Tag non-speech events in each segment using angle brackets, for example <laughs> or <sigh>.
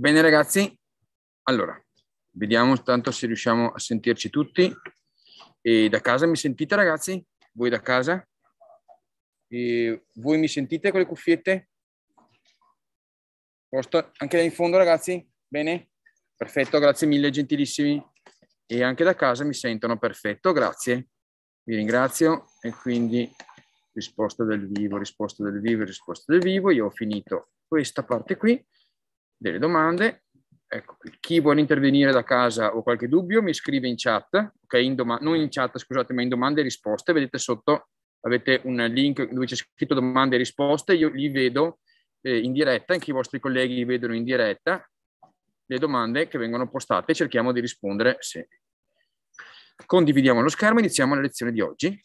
Bene ragazzi, allora, vediamo intanto se riusciamo a sentirci tutti. E da casa mi sentite ragazzi? Voi da casa? E voi mi sentite con le cuffiette? Posto anche là in fondo ragazzi? Bene? Perfetto, grazie mille gentilissimi. E anche da casa mi sentono perfetto, grazie. Vi ringrazio e quindi risposta del vivo, risposta del vivo, risposta del vivo. Io ho finito questa parte qui delle domande. Ecco Chi vuole intervenire da casa o qualche dubbio mi scrive in chat, ok? In non in chat, scusate, ma in domande e risposte. Vedete sotto avete un link dove c'è scritto domande e risposte. Io li vedo eh, in diretta, anche i vostri colleghi li vedono in diretta. Le domande che vengono postate, cerchiamo di rispondere se. Condividiamo lo schermo e iniziamo la lezione di oggi.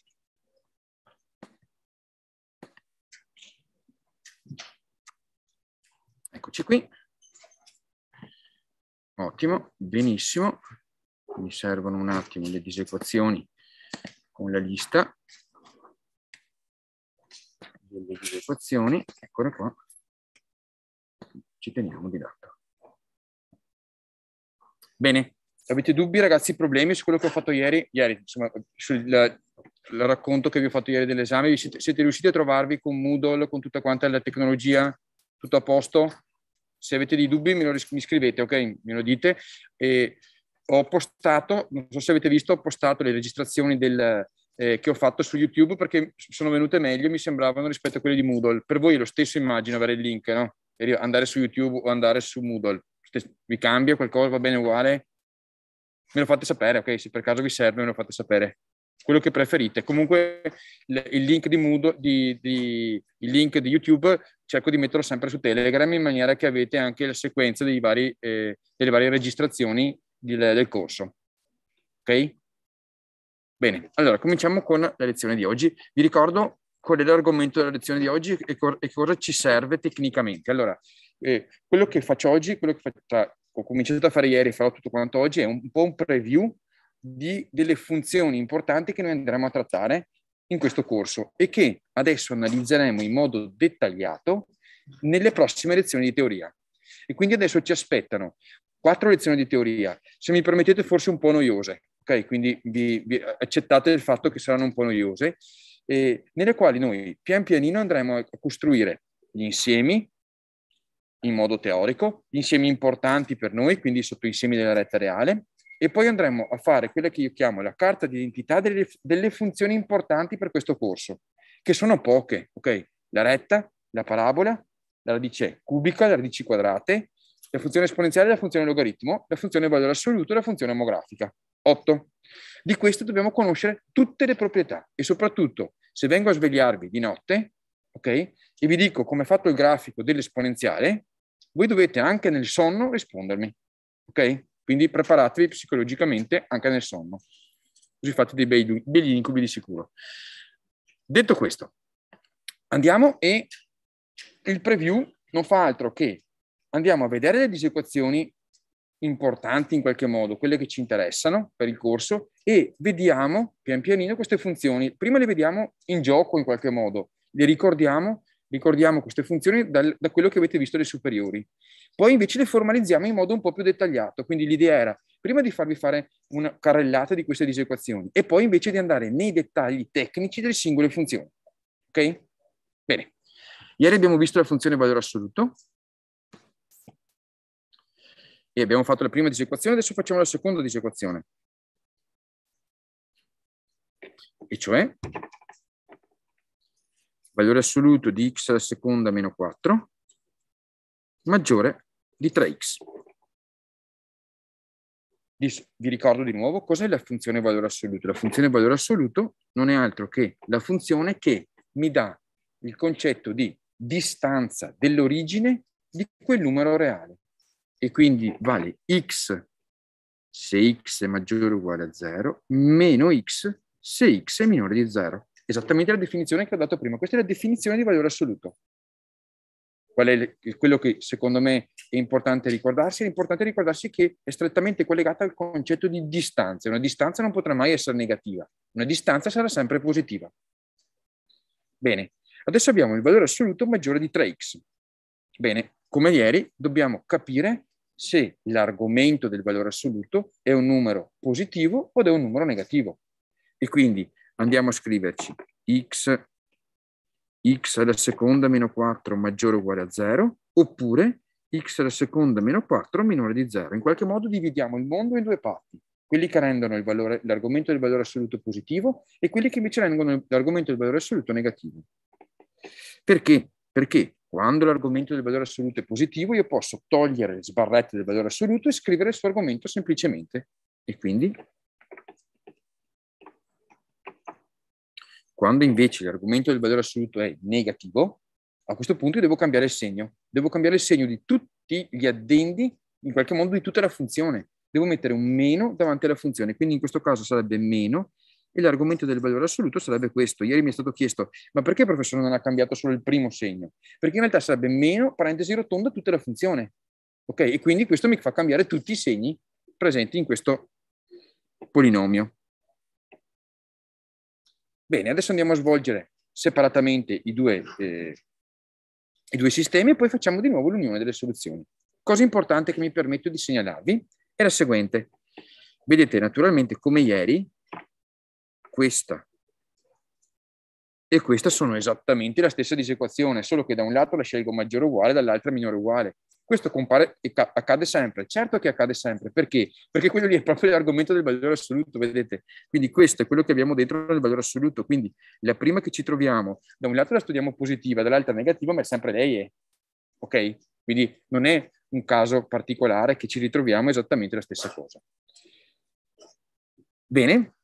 Eccoci qui. Ottimo, benissimo. Mi servono un attimo le disequazioni con la lista delle disequazioni. Eccole qua. Ci teniamo di lato. Bene. Avete dubbi, ragazzi, problemi su quello che ho fatto ieri? Ieri, insomma, sul racconto che vi ho fatto ieri dell'esame. Siete, siete riusciti a trovarvi con Moodle, con tutta quanta la tecnologia? Tutto a posto? se avete dei dubbi me lo, mi scrivete, ok? Me lo dite. E ho postato, non so se avete visto, ho postato le registrazioni del, eh, che ho fatto su YouTube perché sono venute meglio, mi sembravano rispetto a quelle di Moodle. Per voi è lo stesso immagino avere il link, no? Andare su YouTube o andare su Moodle. Vi cambia qualcosa, va bene uguale? Me lo fate sapere, ok? Se per caso vi serve me lo fate sapere quello che preferite. Comunque il link di, Moodle, di, di, il link di YouTube cerco di metterlo sempre su Telegram in maniera che avete anche la sequenza vari, eh, delle varie registrazioni di, del corso. Ok? Bene, allora cominciamo con la lezione di oggi. Vi ricordo qual è l'argomento della lezione di oggi e, co- e cosa ci serve tecnicamente. Allora, eh, quello che faccio oggi, quello che faccio, cioè, ho cominciato a fare ieri e farò tutto quanto oggi, è un po' un preview di delle funzioni importanti che noi andremo a trattare in questo corso e che adesso analizzeremo in modo dettagliato nelle prossime lezioni di teoria. E quindi adesso ci aspettano quattro lezioni di teoria, se mi permettete forse un po' noiose, ok? Quindi vi, vi accettate il fatto che saranno un po' noiose, eh, nelle quali noi pian pianino andremo a costruire gli insiemi in modo teorico, gli insiemi importanti per noi, quindi sotto insiemi della retta reale, e poi andremo a fare quella che io chiamo la carta di identità delle, delle funzioni importanti per questo corso, che sono poche, ok? La retta, la parabola, la radice cubica, le radici quadrate, la funzione esponenziale, la funzione logaritmo, la funzione valore assoluto e la funzione omografica. 8. Di queste dobbiamo conoscere tutte le proprietà e soprattutto se vengo a svegliarvi di notte, ok? E vi dico come è fatto il grafico dell'esponenziale, voi dovete anche nel sonno rispondermi, ok? Quindi preparatevi psicologicamente anche nel sonno, così fate dei bei, begli incubi di sicuro. Detto questo, andiamo e il preview non fa altro che andiamo a vedere le disequazioni importanti in qualche modo, quelle che ci interessano per il corso e vediamo pian pianino queste funzioni. Prima le vediamo in gioco in qualche modo, le ricordiamo ricordiamo queste funzioni dal, da quello che avete visto dei superiori. Poi invece le formalizziamo in modo un po' più dettagliato, quindi l'idea era prima di farvi fare una carrellata di queste disequazioni e poi invece di andare nei dettagli tecnici delle singole funzioni. Ok? Bene. Ieri abbiamo visto la funzione valore assoluto e abbiamo fatto la prima disequazione, adesso facciamo la seconda disequazione. E cioè valore assoluto di x alla seconda meno 4 maggiore di 3x. Vi ricordo di nuovo cos'è la funzione valore assoluto. La funzione valore assoluto non è altro che la funzione che mi dà il concetto di distanza dell'origine di quel numero reale e quindi vale x se x è maggiore o uguale a 0 meno x se x è minore di 0. Esattamente la definizione che ho dato prima. Questa è la definizione di valore assoluto. Qual è quello che secondo me è importante ricordarsi? È importante ricordarsi che è strettamente collegata al concetto di distanza. Una distanza non potrà mai essere negativa, una distanza sarà sempre positiva. Bene, adesso abbiamo il valore assoluto maggiore di 3x. Bene, come ieri dobbiamo capire se l'argomento del valore assoluto è un numero positivo o è un numero negativo. E quindi Andiamo a scriverci x, x alla seconda meno 4 maggiore o uguale a 0, oppure x alla seconda meno 4 minore di 0. In qualche modo dividiamo il mondo in due parti, quelli che rendono l'argomento del valore assoluto positivo e quelli che invece rendono l'argomento del valore assoluto negativo. Perché? Perché quando l'argomento del valore assoluto è positivo, io posso togliere le sbarrette del valore assoluto e scrivere il suo argomento semplicemente. E quindi Quando invece l'argomento del valore assoluto è negativo, a questo punto devo cambiare il segno. Devo cambiare il segno di tutti gli addendi, in qualche modo di tutta la funzione. Devo mettere un meno davanti alla funzione, quindi in questo caso sarebbe meno e l'argomento del valore assoluto sarebbe questo. Ieri mi è stato chiesto, ma perché il professore non ha cambiato solo il primo segno? Perché in realtà sarebbe meno, parentesi rotonda, tutta la funzione. Ok? E quindi questo mi fa cambiare tutti i segni presenti in questo polinomio. Bene, adesso andiamo a svolgere separatamente i due, eh, i due sistemi e poi facciamo di nuovo l'unione delle soluzioni. Cosa importante che mi permetto di segnalarvi è la seguente. Vedete naturalmente come ieri questa e queste sono esattamente la stessa disequazione, solo che da un lato la scelgo maggiore o uguale, dall'altra minore o uguale. Questo compare, accade sempre, certo che accade sempre, perché? Perché quello lì è proprio l'argomento del valore assoluto, vedete? Quindi questo è quello che abbiamo dentro nel valore assoluto, quindi la prima che ci troviamo, da un lato la studiamo positiva, dall'altra negativa, ma è sempre lei, è. Eh. ok? Quindi non è un caso particolare che ci ritroviamo esattamente la stessa cosa. Bene,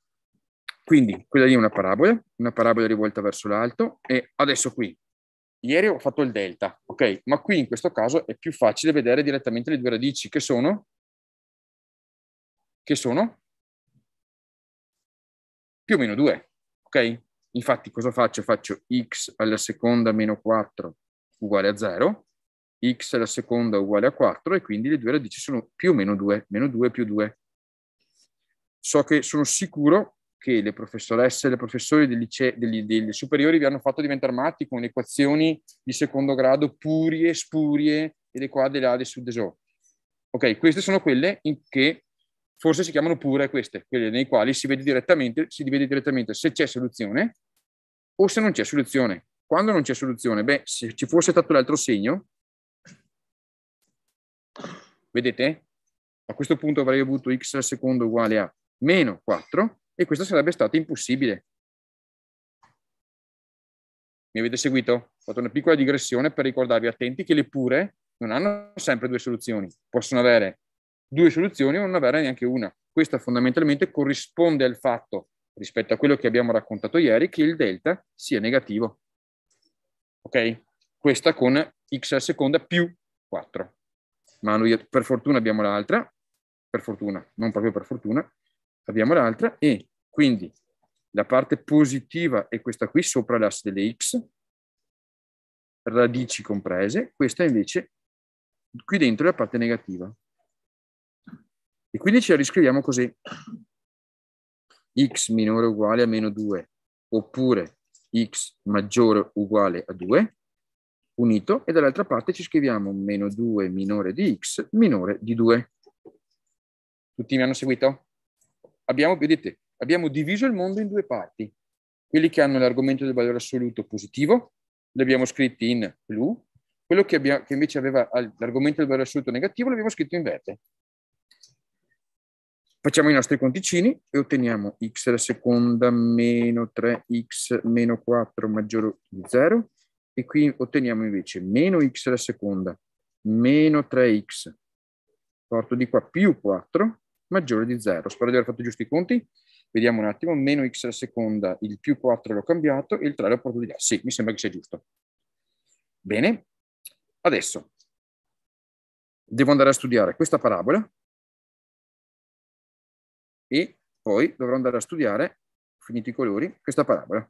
quindi quella lì è una parabola, una parabola rivolta verso l'alto e adesso qui, ieri ho fatto il delta, ok? Ma qui in questo caso è più facile vedere direttamente le due radici che sono, che sono più o meno 2, ok? Infatti cosa faccio? Faccio x alla seconda meno 4 uguale a 0, x alla seconda uguale a 4 e quindi le due radici sono più o meno 2, meno 2 più 2. So che sono sicuro che le professoresse e le professori dei, lice- degli, degli superiori vi hanno fatto diventare matti con equazioni di secondo grado purie, spurie, e le qua, de là, de su, so. Ok, queste sono quelle in che forse si chiamano pure queste, quelle nei quali si vede direttamente, si vede direttamente se c'è soluzione o se non c'è soluzione. Quando non c'è soluzione? Beh, se ci fosse stato l'altro segno, vedete? A questo punto avrei avuto x al secondo uguale a meno 4 e questo sarebbe stato impossibile. Mi avete seguito? Ho fatto una piccola digressione per ricordarvi attenti che le pure non hanno sempre due soluzioni, possono avere due soluzioni o non avere neanche una. Questa fondamentalmente corrisponde al fatto, rispetto a quello che abbiamo raccontato ieri, che il delta sia negativo. Ok? Questa con x alla seconda più 4. Ma noi per fortuna abbiamo l'altra, per fortuna, non proprio per fortuna, abbiamo l'altra e quindi la parte positiva è questa qui sopra l'asse delle x, radici comprese, questa invece qui dentro è la parte negativa. E quindi ce la riscriviamo così. x minore o uguale a meno 2 oppure x maggiore o uguale a 2 unito e dall'altra parte ci scriviamo meno 2 minore di x minore di 2. Tutti mi hanno seguito? abbiamo, vedete, abbiamo diviso il mondo in due parti. Quelli che hanno l'argomento del valore assoluto positivo, li abbiamo scritti in blu, quello che, abbiamo, che invece aveva l'argomento del valore assoluto negativo l'abbiamo scritto in verde. Facciamo i nostri conticini e otteniamo x alla seconda meno 3x meno 4 maggiore di 0 e qui otteniamo invece meno x alla seconda meno 3x porto di qua più 4 maggiore di 0. Spero di aver fatto giusti i conti. Vediamo un attimo, meno x alla seconda, il più 4 l'ho cambiato e il 3 l'ho portato di là. Sì, mi sembra che sia giusto. Bene, adesso devo andare a studiare questa parabola e poi dovrò andare a studiare, finiti i colori, questa parabola.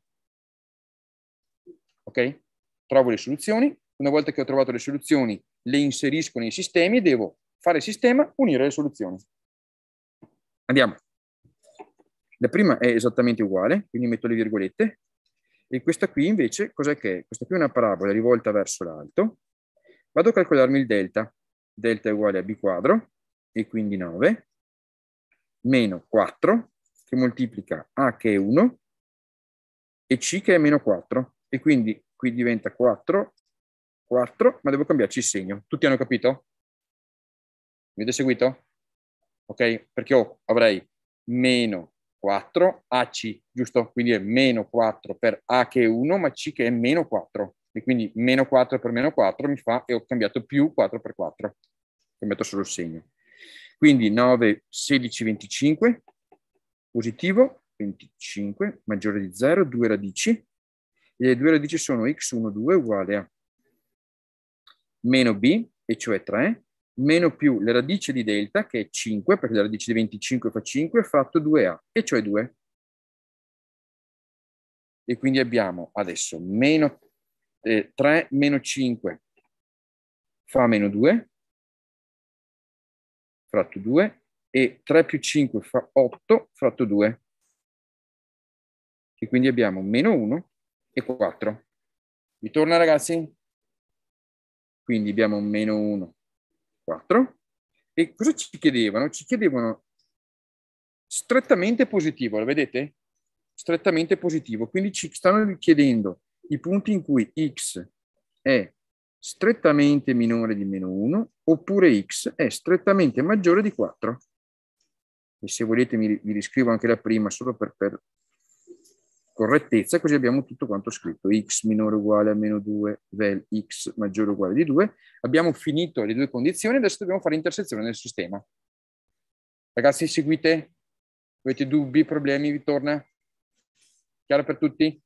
Ok? Trovo le soluzioni, una volta che ho trovato le soluzioni le inserisco nei sistemi devo fare sistema, unire le soluzioni. Andiamo. La prima è esattamente uguale, quindi metto le virgolette. E questa qui invece, cos'è che è? Questa qui è una parabola rivolta verso l'alto. Vado a calcolarmi il delta. Delta è uguale a b quadro, e quindi 9, meno 4, che moltiplica a che è 1, e c che è meno 4. E quindi qui diventa 4, 4, ma devo cambiarci il segno. Tutti hanno capito? Mi avete seguito? ok? Perché io avrei meno 4 AC, giusto? Quindi è meno 4 per A che è 1, ma C che è meno 4. E quindi meno 4 per meno 4 mi fa, e ho cambiato più 4 per 4. Ho cambiato solo il segno. Quindi 9, 16, 25, positivo, 25, maggiore di 0, 2 radici. E le due radici sono x1, 2 uguale a meno b, e cioè 3, meno più la radice di delta, che è 5, perché la radice di 25 fa 5, fatto 2a, e cioè 2. E quindi abbiamo adesso meno eh, 3 meno 5 fa meno 2, fratto 2, e 3 più 5 fa 8, fratto 2. E quindi abbiamo meno 1 e 4. Ritorna ragazzi? Quindi abbiamo meno 1, 4. E cosa ci chiedevano? Ci chiedevano strettamente positivo, lo vedete? Strettamente positivo. Quindi ci stanno chiedendo i punti in cui x è strettamente minore di meno 1 oppure x è strettamente maggiore di 4. E se volete mi, mi riscrivo anche la prima solo per, per correttezza, così abbiamo tutto quanto scritto, x minore uguale a meno 2, vel x maggiore uguale di 2. Abbiamo finito le due condizioni, adesso dobbiamo fare intersezione nel sistema. Ragazzi, seguite? Avete dubbi, problemi, vi torna? Chiaro per tutti?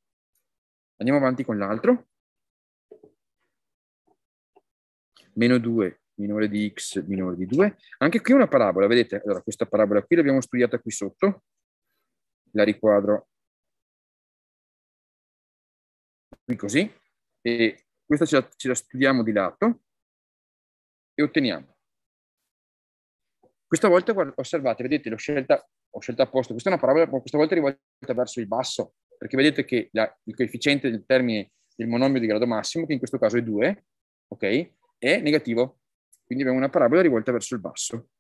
Andiamo avanti con l'altro. Meno 2 minore di x minore di 2. Anche qui una parabola, vedete? Allora, questa parabola qui l'abbiamo studiata qui sotto. La riquadro qui così, e questa ce la, ce la studiamo di lato e otteniamo. Questa volta osservate, vedete, l'ho scelta, ho scelto a posto, questa è una parabola, ma questa volta è rivolta verso il basso, perché vedete che la, il coefficiente del termine del monomio di grado massimo, che in questo caso è 2, ok, è negativo. Quindi abbiamo una parabola rivolta verso il basso.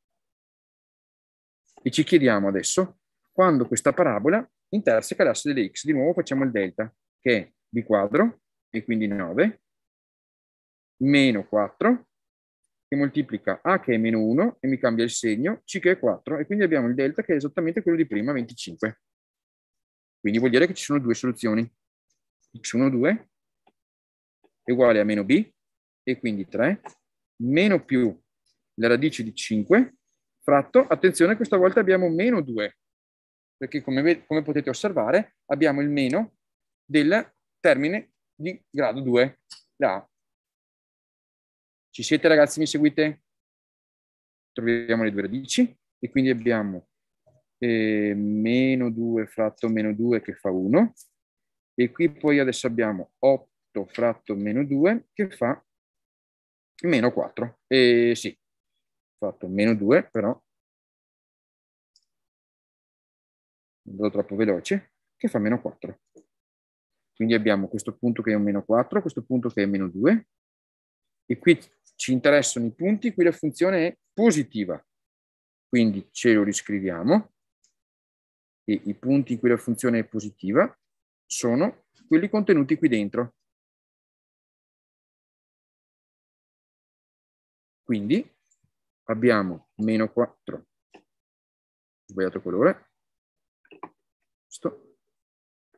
E ci chiediamo adesso quando questa parabola interseca l'asse delle x. Di nuovo facciamo il delta, che è b quadro, e quindi 9, meno 4, che moltiplica a che è meno 1 e mi cambia il segno, c che è 4, e quindi abbiamo il delta che è esattamente quello di prima, 25. Quindi vuol dire che ci sono due soluzioni. x1,2 è uguale a meno b, e quindi 3, meno più la radice di 5, fratto, attenzione, questa volta abbiamo meno 2, perché come, come potete osservare abbiamo il meno della termine di grado 2, la A. Ci siete ragazzi, mi seguite? Troviamo le due radici e quindi abbiamo eh, meno 2 fratto meno 2 che fa 1 e qui poi adesso abbiamo 8 fratto meno 2 che fa meno 4. E eh, sì, fatto meno 2 però andato troppo veloce che fa meno 4. Quindi abbiamo questo punto che è un meno 4, questo punto che è meno 2, e qui ci interessano i punti in cui la funzione è positiva. Quindi ce lo riscriviamo, e i punti in cui la funzione è positiva sono quelli contenuti qui dentro. Quindi abbiamo meno 4, sbagliato colore, questo,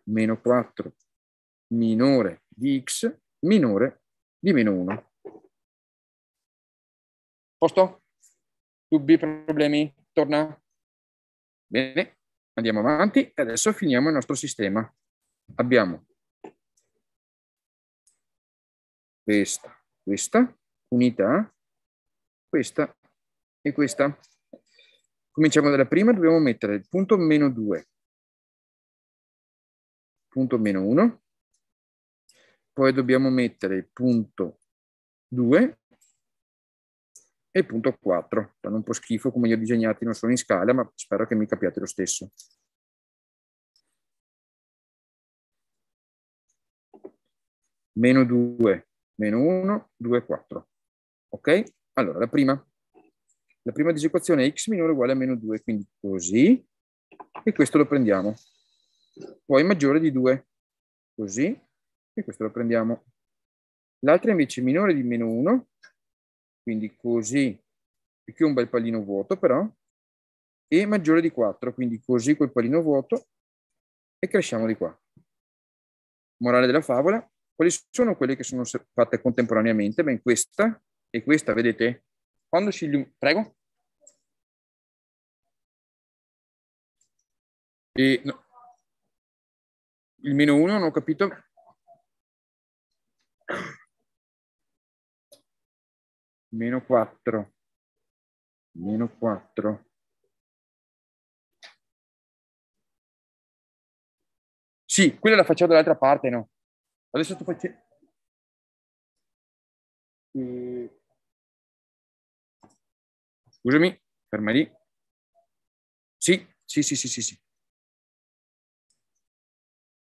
meno 4 minore di x minore di meno 1. Posto? Dubbi, problemi? Torna? Bene, andiamo avanti e adesso finiamo il nostro sistema. Abbiamo questa, questa unità, questa e questa. Cominciamo dalla prima, dobbiamo mettere il punto meno 2, punto meno 1, poi dobbiamo mettere il punto 2 e il punto 4. Fanno un po' schifo come li ho disegnati, non sono in scala, ma spero che mi capiate lo stesso. Meno 2, meno 1, 2, 4. Ok? Allora, la prima. La prima disequazione è x minore uguale a meno 2, quindi così. E questo lo prendiamo. Poi maggiore di 2, così e questo lo prendiamo. L'altra invece è minore di meno 1, quindi così, più un bel pallino vuoto però, e maggiore di 4, quindi così quel pallino vuoto e cresciamo di qua. Morale della favola, quali sono quelle che sono fatte contemporaneamente? Beh, questa e questa, vedete, quando si illumina... Prego? E, no. Il meno 1 non ho capito. meno 4, meno 4. Sì, quella la facciamo dall'altra parte, no? Adesso sto facendo... Scusami, ferma lì. Sì, sì, sì, sì, sì, sì.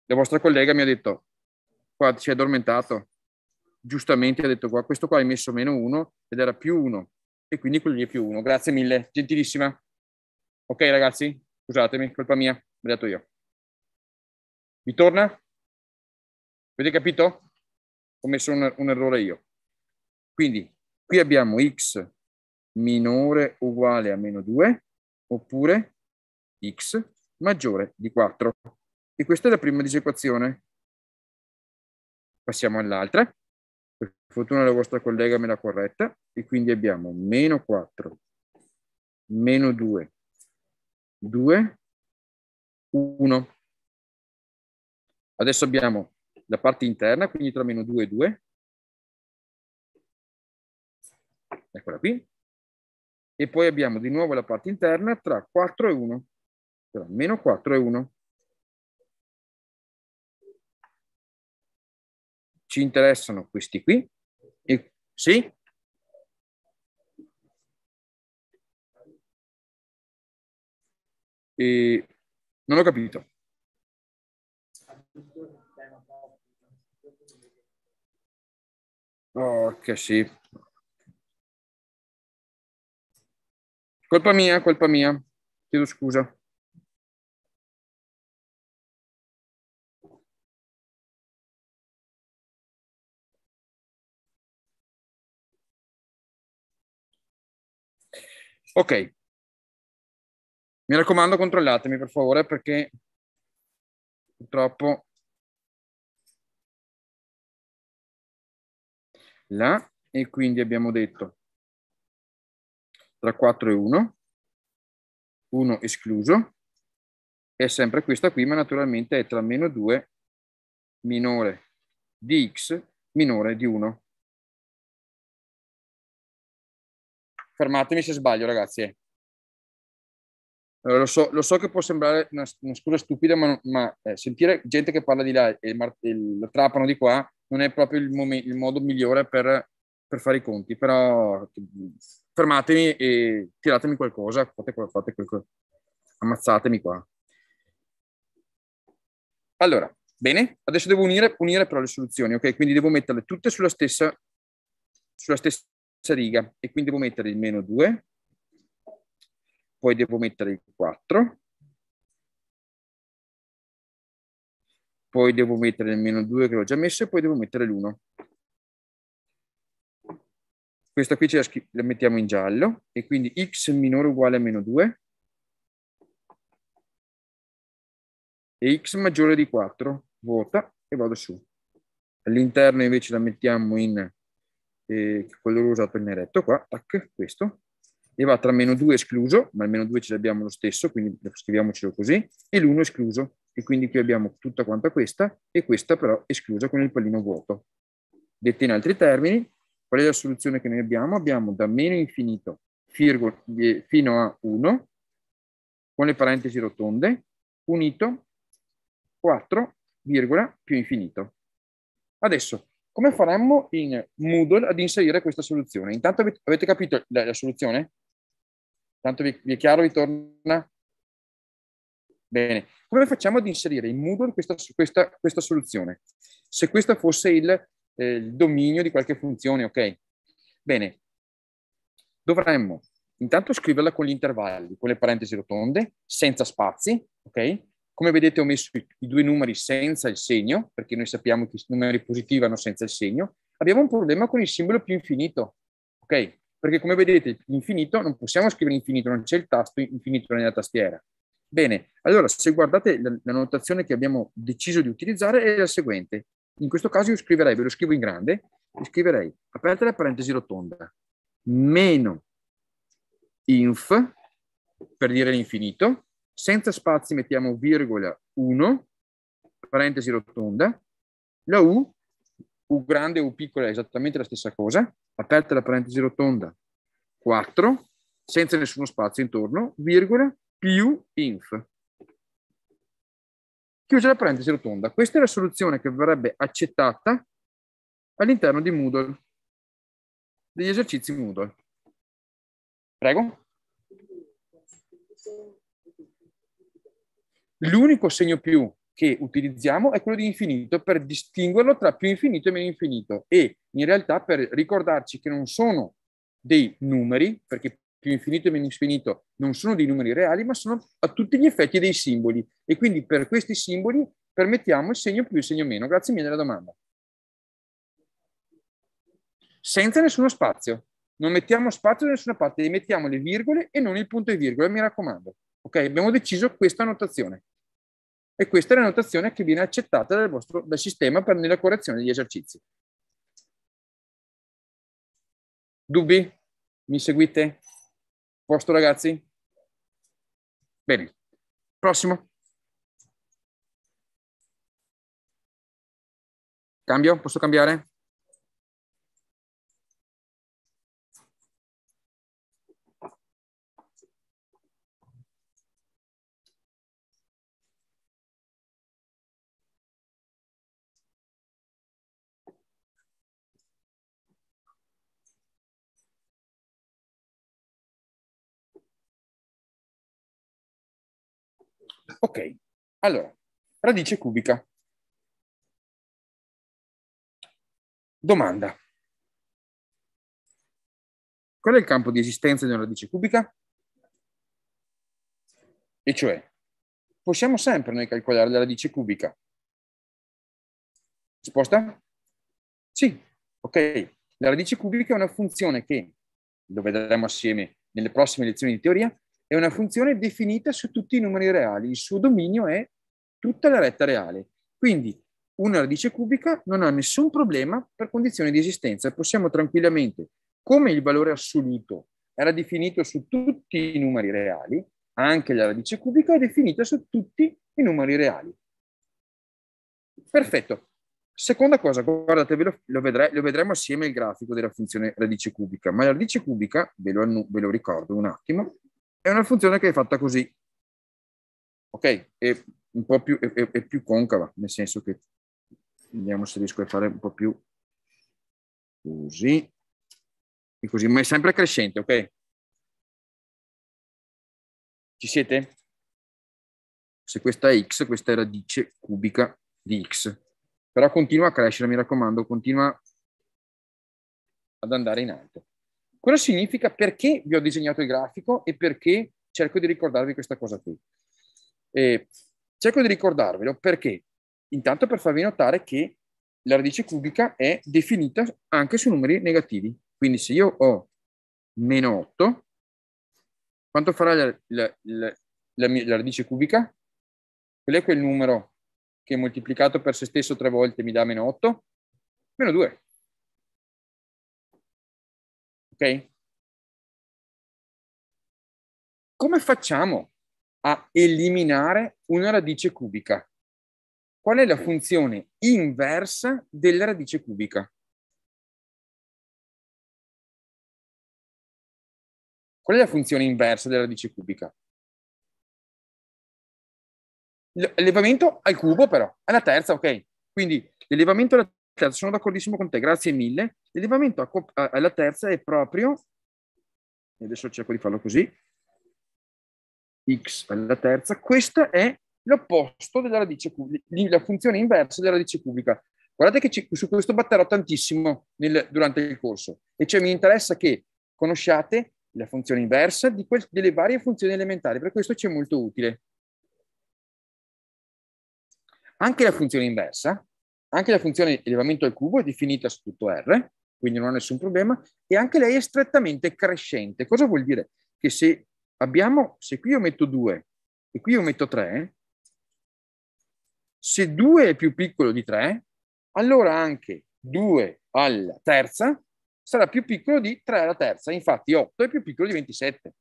La vostra collega mi ha detto, qua si è addormentato giustamente ha detto qua, questo qua hai messo meno 1 ed era più 1 e quindi quello lì è più 1. Grazie mille, gentilissima. Ok ragazzi, scusatemi, colpa mia, ho detto io. Mi torna? Avete capito? Ho messo un, un errore io. Quindi qui abbiamo x minore uguale a meno 2 oppure x maggiore di 4. E questa è la prima disequazione. Passiamo all'altra. Per fortuna la vostra collega me l'ha corretta e quindi abbiamo meno 4, meno 2, 2, 1. Adesso abbiamo la parte interna, quindi tra meno 2 e 2. Eccola qui. E poi abbiamo di nuovo la parte interna tra 4 e 1, tra meno 4 e 1. ci interessano questi qui. E, sì? E, non ho capito. Oh, che sì. Colpa mia, colpa mia. Chiedo scusa. Ok. Mi raccomando, controllatemi per favore perché purtroppo là e quindi abbiamo detto tra 4 e 1, 1 escluso, è sempre questa qui, ma naturalmente è tra meno 2 minore di x minore di 1. fermatemi se sbaglio ragazzi. Eh. Lo so, lo so, che può sembrare una, una scusa stupida, ma, ma eh, sentire gente che parla di là e lo il, trapano di qua non è proprio il, mom- il modo migliore per, per, fare i conti. Però fermatemi e tiratemi qualcosa, fate, fate qualcosa, ammazzatemi qua. Allora, bene, adesso devo unire, unire però le soluzioni, ok? Quindi devo metterle tutte sulla stessa, sulla stessa riga e quindi devo mettere il meno 2, poi devo mettere il 4, poi devo mettere il meno 2 che l'ho già messo e poi devo mettere l'1. Questa qui la, la mettiamo in giallo e quindi x minore uguale a meno 2 e x maggiore di 4, vuota e vado su. All'interno invece la mettiamo in eh, quello usato in eretto qua, tac, questo, e va tra meno 2 escluso, ma il meno 2 ce l'abbiamo lo stesso, quindi scriviamocelo così, e l'1 escluso, e quindi qui abbiamo tutta quanta questa, e questa però esclusa con il pallino vuoto. Detta in altri termini, qual è la soluzione che noi abbiamo? Abbiamo da meno infinito eh, fino a 1, con le parentesi rotonde, unito 4, virgola, più infinito. Adesso come faremmo in Moodle ad inserire questa soluzione? Intanto avete capito la, la soluzione? Tanto vi, vi, è chiaro, vi torna? Bene, come facciamo ad inserire in Moodle questa, questa, questa soluzione? Se questo fosse il, eh, il dominio di qualche funzione, ok? Bene, dovremmo intanto scriverla con gli intervalli, con le parentesi rotonde, senza spazi, ok? Come vedete ho messo i, due numeri senza il segno, perché noi sappiamo che i numeri positivi hanno senza il segno. Abbiamo un problema con il simbolo più infinito, ok? Perché come vedete l'infinito, non possiamo scrivere infinito, non c'è il tasto infinito nella tastiera. Bene, allora se guardate la, la notazione che abbiamo deciso di utilizzare è la seguente. In questo caso io scriverei, ve lo scrivo in grande, scriverei, aperta la parentesi rotonda, meno inf, per dire l'infinito, senza spazi mettiamo virgola 1, parentesi rotonda, la U, U grande U piccola è esattamente la stessa cosa, aperta la parentesi rotonda, 4, senza nessuno spazio intorno, virgola, più inf. Chiusa la parentesi rotonda. Questa è la soluzione che verrebbe accettata all'interno di Moodle, degli esercizi Moodle. Prego. L'unico segno più che utilizziamo è quello di infinito per distinguerlo tra più infinito e meno infinito e in realtà per ricordarci che non sono dei numeri, perché più infinito e meno infinito non sono dei numeri reali, ma sono a tutti gli effetti dei simboli e quindi per questi simboli permettiamo il segno più e il segno meno. Grazie mille della domanda. Senza nessuno spazio. Non mettiamo spazio da nessuna parte, mettiamo le virgole e non il punto e virgola, mi raccomando. Ok, abbiamo deciso questa notazione. E questa è la notazione che viene accettata dal, vostro, dal sistema per nella correzione degli esercizi. Dubbi? Mi seguite? Posto ragazzi? Bene. Prossimo. Cambio? Posso cambiare? Ok, allora, radice cubica. Domanda. Qual è il campo di esistenza di una radice cubica? E cioè, possiamo sempre noi calcolare la radice cubica. Risposta? Sì, ok. La radice cubica è una funzione che, lo vedremo assieme nelle prossime lezioni di teoria, è una funzione definita su tutti i numeri reali, il suo dominio è tutta la retta reale. Quindi una radice cubica non ha nessun problema per condizioni di esistenza, possiamo tranquillamente, come il valore assoluto era definito su tutti i numeri reali, anche la radice cubica è definita su tutti i numeri reali. Perfetto. Seconda cosa, guardate, lo, lo, vedrei, lo vedremo assieme il grafico della funzione radice cubica, ma la radice cubica, ve lo, ve lo ricordo un attimo, è una funzione che è fatta così. Ok? È un po' più, è, è più concava, nel senso che vediamo se riesco a fare un po' più così e così, ma è sempre crescente, ok? Ci siete? Se questa è x, questa è radice cubica di x. Però continua a crescere, mi raccomando, continua ad andare in alto. Cosa significa? Perché vi ho disegnato il grafico e perché cerco di ricordarvi questa cosa qui. Eh, cerco di ricordarvelo perché, intanto per farvi notare che la radice cubica è definita anche su numeri negativi. Quindi se io ho meno 8, quanto farà la, la, la, la radice cubica? Qual è quel numero che moltiplicato per se stesso tre volte mi dà meno 8? Meno 2 ok? Come facciamo a eliminare una radice cubica? Qual è la funzione inversa della radice cubica? Qual è la funzione inversa della radice cubica? L'elevamento al cubo però, alla terza, ok? Quindi l'elevamento alla terza, sono d'accordissimo con te, grazie mille. L'elevamento alla terza è proprio, adesso cerco di farlo così, x alla terza, questa è l'opposto della radice pubblica, la funzione inversa della radice pubblica. Guardate che su questo batterò tantissimo nel, durante il corso, e cioè mi interessa che conosciate la funzione inversa di quel, delle varie funzioni elementari, per questo ci è molto utile. Anche la funzione inversa anche la funzione elevamento al cubo è definita su tutto R, quindi non ha nessun problema, e anche lei è strettamente crescente. Cosa vuol dire? Che se abbiamo, se qui io metto 2 e qui io metto 3, se 2 è più piccolo di 3, allora anche 2 alla terza sarà più piccolo di 3 alla terza, infatti 8 è più piccolo di 27.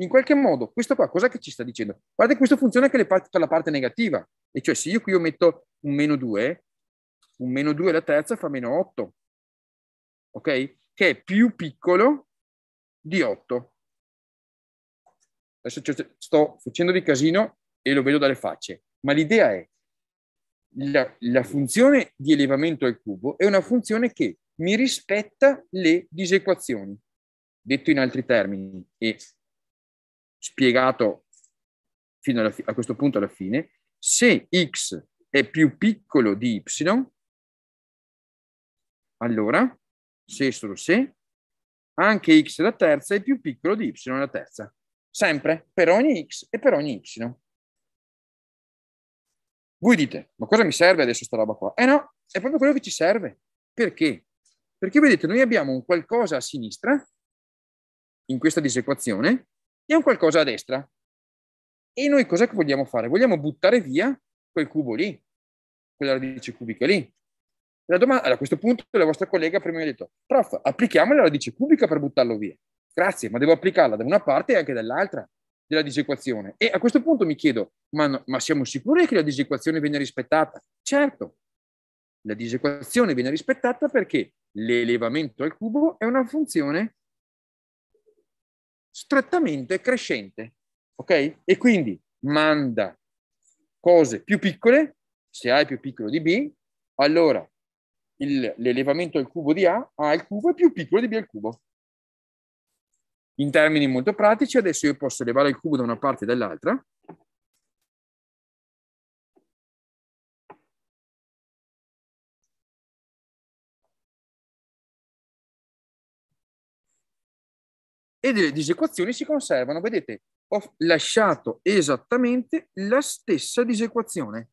In qualche modo, questo qua, cosa che ci sta dicendo? Guarda, questo funziona anche per la parte negativa, e cioè se io qui io metto un meno 2, un meno 2 alla terza fa meno 8, ok? Che è più piccolo di 8. Adesso cioè, cioè, sto facendo di casino e lo vedo dalle facce, ma l'idea è la, la funzione di elevamento al cubo è una funzione che mi rispetta le disequazioni. Detto in altri termini e spiegato fino alla, a questo punto alla fine, se x è più piccolo di y, allora, se solo se, anche x alla terza è più piccolo di y alla terza. Sempre, per ogni x e per ogni y. Voi dite, ma cosa mi serve adesso sta roba qua? Eh no, è proprio quello che ci serve. Perché? Perché vedete, noi abbiamo un qualcosa a sinistra, in questa disequazione, e un qualcosa a destra, e noi cosa vogliamo fare? Vogliamo buttare via quel cubo lì, quella radice cubica lì. La domanda, a questo punto la vostra collega prima mi ha detto, prof, applichiamo la radice cubica per buttarlo via. Grazie, ma devo applicarla da una parte e anche dall'altra della disequazione. E a questo punto mi chiedo, ma, no, ma siamo sicuri che la disequazione viene rispettata? Certo, la disequazione viene rispettata perché l'elevamento al cubo è una funzione strettamente crescente ok? E quindi manda cose più piccole, se A è più piccolo di B, allora il, l'elevamento al cubo di A, A al cubo è più piccolo di B al cubo. In termini molto pratici, adesso io posso elevare il cubo da una parte e dall'altra, e delle disequazioni si conservano. Vedete, ho lasciato esattamente la stessa disequazione.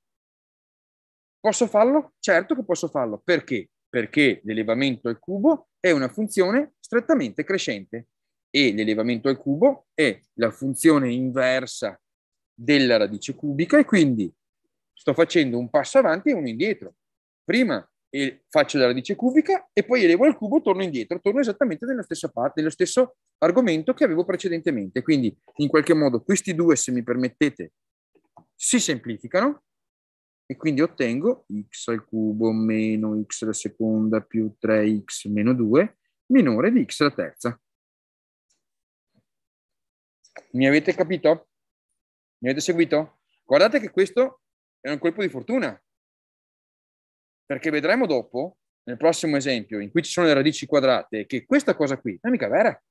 Posso farlo? Certo che posso farlo. Perché? Perché l'elevamento al cubo è una funzione strettamente crescente e l'elevamento al cubo è la funzione inversa della radice cubica e quindi sto facendo un passo avanti e uno indietro. Prima e faccio la radice cubica e poi elevo al cubo, torno indietro, torno esattamente nella stessa parte, nello stesso argomento che avevo precedentemente. Quindi in qualche modo questi due, se mi permettete, si semplificano e quindi ottengo x al cubo meno x alla seconda più 3x meno 2 minore di x alla terza. Mi avete capito? Mi avete seguito? Guardate che questo è un colpo di fortuna, perché vedremo dopo, nel prossimo esempio, in cui ci sono le radici quadrate, che questa cosa qui non è mica vera.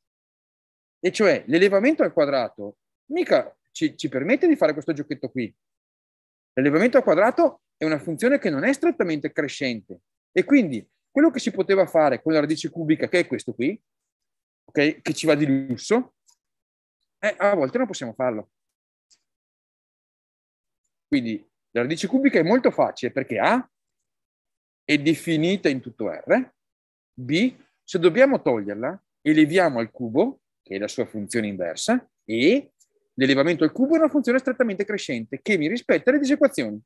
E cioè l'elevamento al quadrato mica ci, ci permette di fare questo giochetto qui. L'elevamento al quadrato è una funzione che non è strettamente crescente. E quindi quello che si poteva fare con la radice cubica, che è questo qui, okay, che ci va di lusso, eh, a volte non possiamo farlo. Quindi la radice cubica è molto facile perché A è definita in tutto R, B, se dobbiamo toglierla, eleviamo al cubo, che è la sua funzione inversa, e l'elevamento al cubo è una funzione strettamente crescente che mi rispetta le disequazioni.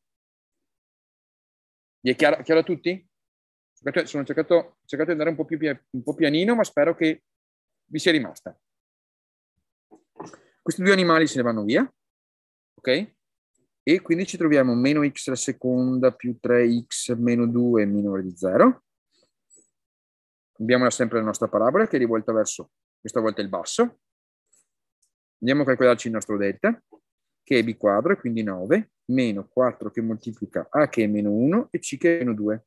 Vi è chiaro, chiaro a tutti? Sono cercato, ho cercato di andare un po, più, un po' pianino, ma spero che vi sia rimasta. Questi due animali se ne vanno via, ok? e quindi ci troviamo meno x alla seconda più 3x meno 2 minore di 0. Abbiamo sempre la nostra parabola che è rivolta verso, questa volta il basso. Andiamo a calcolarci il nostro delta, che è b quadro, quindi 9, meno 4 che moltiplica a che è meno 1 e c che è meno 2.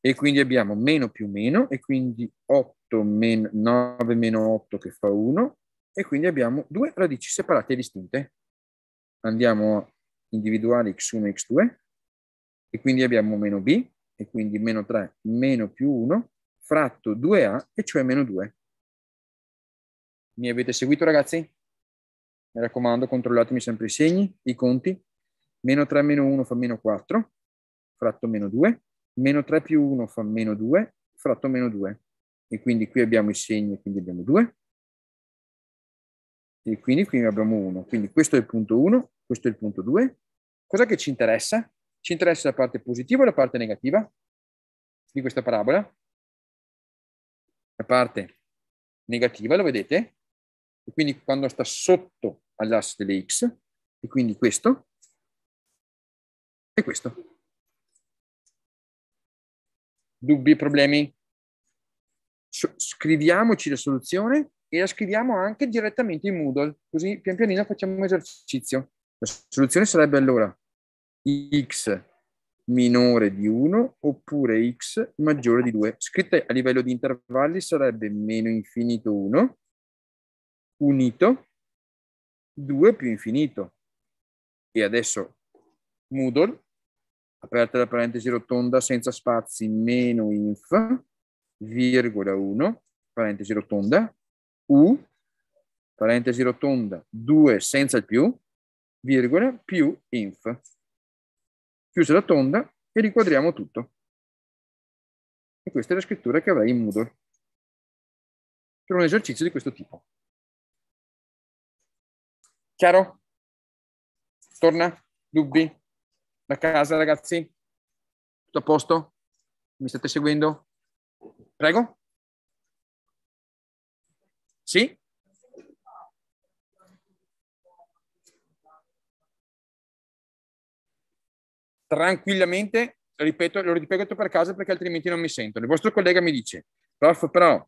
E quindi abbiamo meno più meno, e quindi 8 meno, 9 meno 8 che fa 1, e quindi abbiamo due radici separate e distinte. Andiamo a individuare x1 e x2 e quindi abbiamo meno b e quindi meno 3 meno più 1 fratto 2a e cioè meno 2. Mi avete seguito ragazzi? Mi raccomando controllatemi sempre i segni, i conti. Meno 3 meno 1 fa meno 4 fratto meno 2, meno 3 più 1 fa meno 2 fratto meno 2 e quindi qui abbiamo i segni, quindi abbiamo 2 e quindi qui abbiamo uno. Quindi questo è il punto 1, questo è il punto 2. Cos'è che ci interessa? Ci interessa la parte positiva o la parte negativa di questa parabola. La parte negativa, lo vedete? E quindi quando sta sotto all'asse delle x, e quindi questo, e questo. Dubbi, problemi? scriviamoci la soluzione e la scriviamo anche direttamente in Moodle, così pian pianino facciamo un esercizio. La soluzione sarebbe allora x minore di 1 oppure x maggiore di 2. Scritta a livello di intervalli sarebbe meno infinito 1 unito 2 più infinito. E adesso Moodle, aperta la parentesi rotonda senza spazi, meno inf, virgola 1, parentesi rotonda, U, parentesi rotonda, 2 senza il più, virgola, più inf. Chiusa la tonda e riquadriamo tutto. E questa è la scrittura che avrai in Moodle per un esercizio di questo tipo. Chiaro? Torna? Dubbi? Da casa, ragazzi? Tutto a posto? Mi state seguendo? Prego? Sì? Tranquillamente, ripeto, lo ripeto per casa perché altrimenti non mi sento. Il vostro collega mi dice, prof, però,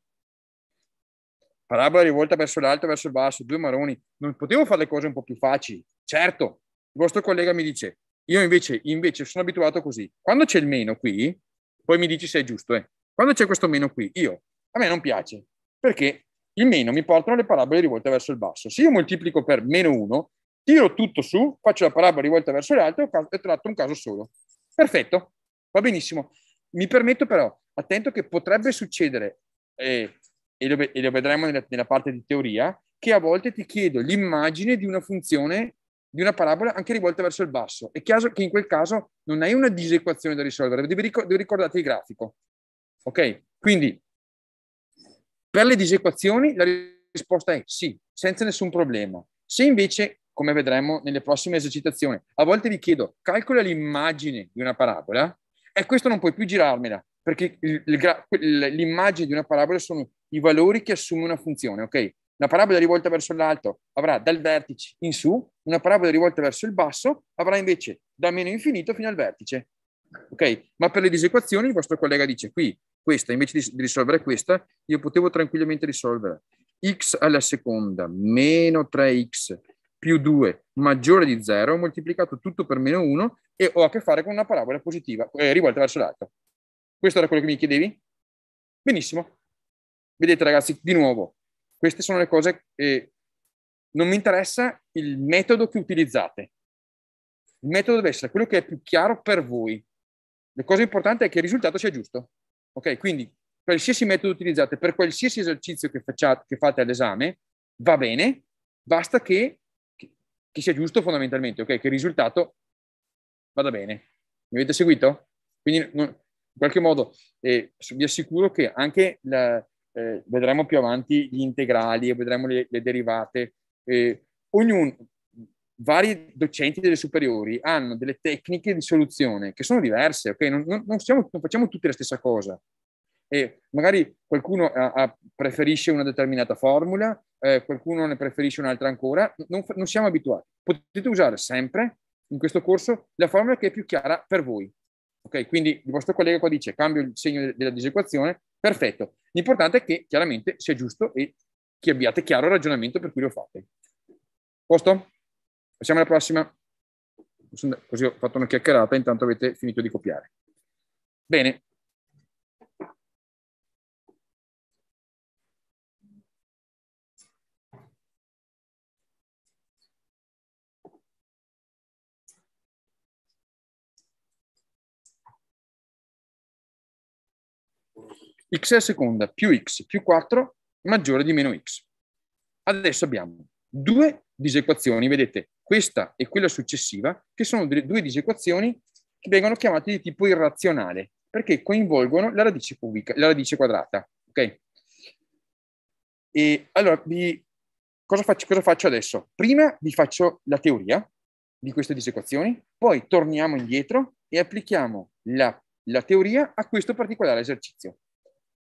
parabola rivolta verso l'alto, verso il basso, due maroni, non potevo fare le cose un po' più facili. Certo, il vostro collega mi dice, io invece, invece sono abituato così. Quando c'è il meno qui, poi mi dici se è giusto, eh? quando c'è questo meno qui, io, a me non piace, perché il meno mi portano le parabole rivolte verso il basso. Se io moltiplico per meno 1, tiro tutto su, faccio la parabola rivolta verso l'alto e tratto un caso solo. Perfetto, va benissimo. Mi permetto però, attento che potrebbe succedere, eh, e, lo, e, lo, vedremo nella, nella, parte di teoria, che a volte ti chiedo l'immagine di una funzione, di una parabola anche rivolta verso il basso. È chiaro che in quel caso non hai una disequazione da risolvere, devi, devi ricordarti il grafico. Ok? Quindi per le disequazioni la risposta è sì, senza nessun problema. Se invece, come vedremo nelle prossime esercitazioni, a volte vi chiedo, calcola l'immagine di una parabola, e questo non puoi più girarmela, perché l'immagine di una parabola sono i valori che assume una funzione, ok? Una parabola rivolta verso l'alto avrà dal vertice in su, una parabola rivolta verso il basso avrà invece da meno infinito fino al vertice. Ok? Ma per le disequazioni il vostro collega dice qui questa, invece di, risolvere questa, io potevo tranquillamente risolvere x alla seconda meno 3x più 2 maggiore di 0, ho moltiplicato tutto per meno 1 e ho a che fare con una parabola positiva, eh, rivolta verso l'alto. Questo era quello che mi chiedevi? Benissimo. Vedete ragazzi, di nuovo, queste sono le cose che non mi interessa il metodo che utilizzate. Il metodo deve essere quello che è più chiaro per voi. La cosa importante è che il risultato sia giusto. Ok, quindi qualsiasi metodo utilizzate per qualsiasi esercizio che, facciate, che fate all'esame va bene, basta che, che, che sia giusto fondamentalmente, ok? Che il risultato vada bene. Mi avete seguito? Quindi non, in qualche modo eh, vi assicuro che anche la, eh, vedremo più avanti gli integrali e vedremo le, le derivate. Eh, ognuno, vari docenti delle superiori hanno delle tecniche di soluzione che sono diverse, ok? Non, non, non, siamo, non facciamo tutti la stessa cosa. E magari qualcuno eh, a, a preferisce una determinata formula, eh, qualcuno ne preferisce un'altra ancora, non siamo abituati. Potete usare sempre in questo corso la formula che è più chiara per voi. Ok, quindi il vostro collega qua dice cambio il segno della disequazione, perfetto. L'importante è che chiaramente sia giusto e che abbiate chiaro il ragionamento per cui lo fate. Posto? Passiamo alla prossima. Così ho fatto una chiacchierata, intanto avete finito di copiare. Bene. x alla seconda più x più 4 maggiore di meno x. Adesso abbiamo due disequazioni, vedete, questa e quella successiva, che sono due disequazioni che vengono chiamate di tipo irrazionale, perché coinvolgono la radice, cubica, la radice quadrata. Okay? E allora, vi, cosa, faccio, cosa faccio adesso? Prima vi faccio la teoria di queste disequazioni, poi torniamo indietro e applichiamo la, la teoria a questo particolare esercizio.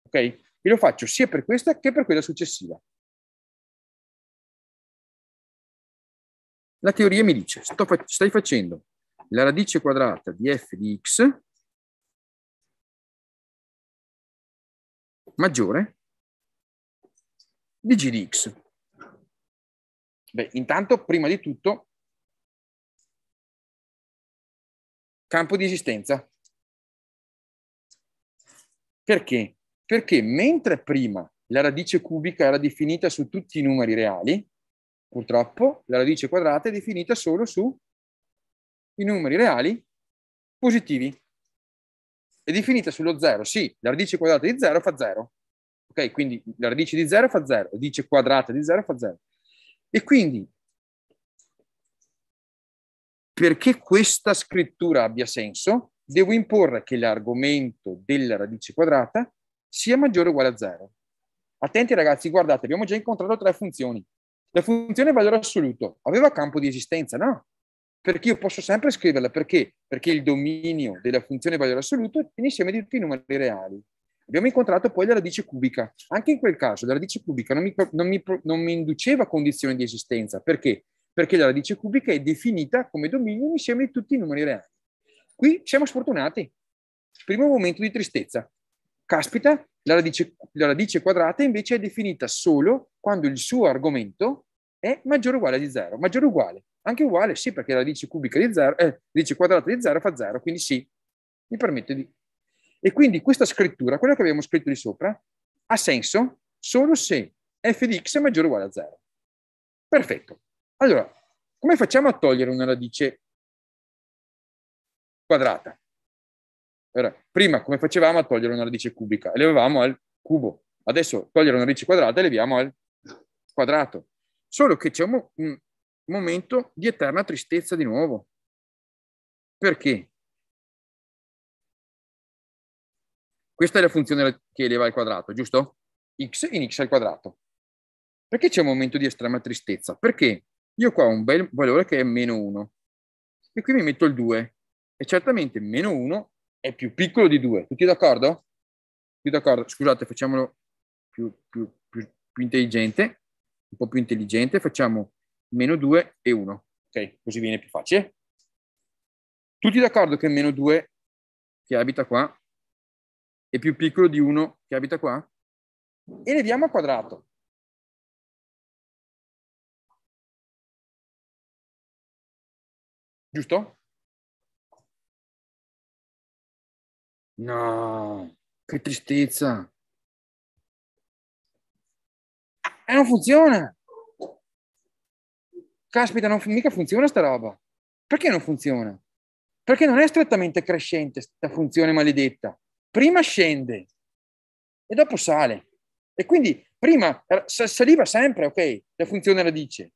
Ok? E lo faccio sia per questa che per quella successiva. La teoria mi dice, sto, stai facendo la radice quadrata di f di x maggiore di g di x. Beh, intanto, prima di tutto, campo di esistenza. Perché? Perché mentre prima la radice cubica era definita su tutti i numeri reali, Purtroppo la radice quadrata è definita solo su i numeri reali positivi. È definita sullo 0, sì, la radice quadrata di 0 fa 0. Ok, quindi la radice di 0 fa 0, la radice quadrata di 0 fa 0. E quindi perché questa scrittura abbia senso, devo imporre che l'argomento della radice quadrata sia maggiore o uguale a 0. Attenti ragazzi, guardate, abbiamo già incontrato tre funzioni. La funzione valore assoluto aveva campo di esistenza? No, perché io posso sempre scriverla perché? Perché il dominio della funzione valore assoluto è insieme di tutti i numeri reali. Abbiamo incontrato poi la radice cubica. Anche in quel caso la radice cubica non mi, non mi, non mi induceva condizioni di esistenza. Perché? Perché la radice cubica è definita come dominio insieme di tutti i numeri reali. Qui siamo sfortunati. Primo momento di tristezza. Caspita, la radice, la radice quadrata invece è definita solo quando il suo argomento è maggiore o uguale di zero. Maggiore o uguale. Anche uguale, sì, perché la radice cubica di 0, eh, radice quadrata di zero fa zero, quindi sì, mi permette di... E quindi questa scrittura, quella che abbiamo scritto di sopra, ha senso solo se f di x è maggiore o uguale a zero. Perfetto. Allora, come facciamo a togliere una radice quadrata? Era, prima come facevamo a togliere una radice cubica? Elevavamo al cubo. Adesso togliere una radice quadrata e leviamo al quadrato. Solo che c'è un, un momento di eterna tristezza di nuovo. Perché? Questa è la funzione che eleva al quadrato, giusto? x in x al quadrato. Perché c'è un momento di estrema tristezza? Perché io qua ho un bel valore che è meno 1 e qui mi metto il 2 e certamente meno 1 è più piccolo di 2. Tutti d'accordo? Tutti d'accordo? Scusate, facciamolo più, più, più, più intelligente, un po' più intelligente, facciamo meno 2 e 1. Ok, così viene più facile. Tutti d'accordo che meno 2 che abita qua è più piccolo di 1 che abita qua? Eleviamo al quadrato. Giusto? No, che tristezza. E eh, non funziona. Caspita, non mica funziona sta roba. Perché non funziona? Perché non è strettamente crescente questa funzione maledetta. Prima scende e dopo sale. E quindi prima saliva sempre, ok, la funzione radice,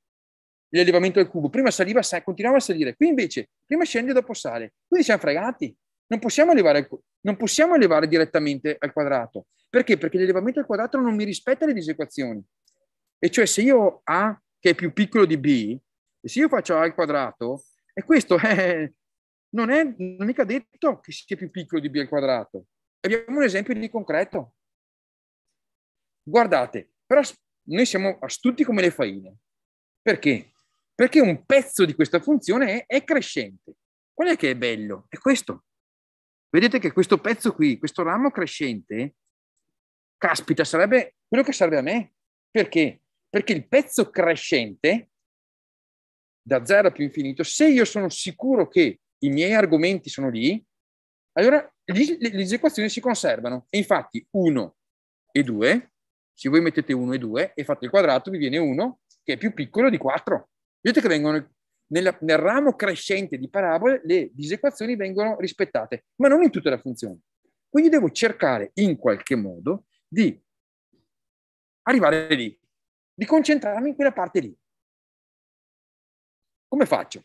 l'allevamento del cubo. Prima saliva, continuava a salire. Qui invece, prima scende e dopo sale. Quindi siamo fregati. Non possiamo arrivare al cubo non possiamo elevare direttamente al quadrato. Perché? Perché l'elevamento al quadrato non mi rispetta le disequazioni. E cioè se io ho A che è più piccolo di B, e se io faccio A al quadrato, e questo è, non, è, non mica detto che sia più piccolo di B al quadrato. Abbiamo un esempio di concreto. Guardate, però noi siamo astuti come le faine. Perché? Perché un pezzo di questa funzione è, è crescente. Qual è che è bello? È questo. Vedete che questo pezzo qui, questo ramo crescente, caspita, sarebbe quello che serve a me. Perché? Perché il pezzo crescente, da zero a più infinito, se io sono sicuro che i miei argomenti sono lì, allora le disequazioni si conservano. E infatti 1 e 2, se voi mettete 1 e 2 e fate il quadrato, vi viene 1 che è più piccolo di 4. Vedete che vengono nel, nel ramo crescente di parabole le disequazioni vengono rispettate, ma non in tutta la funzione. Quindi devo cercare in qualche modo di arrivare lì, di concentrarmi in quella parte lì. Come faccio?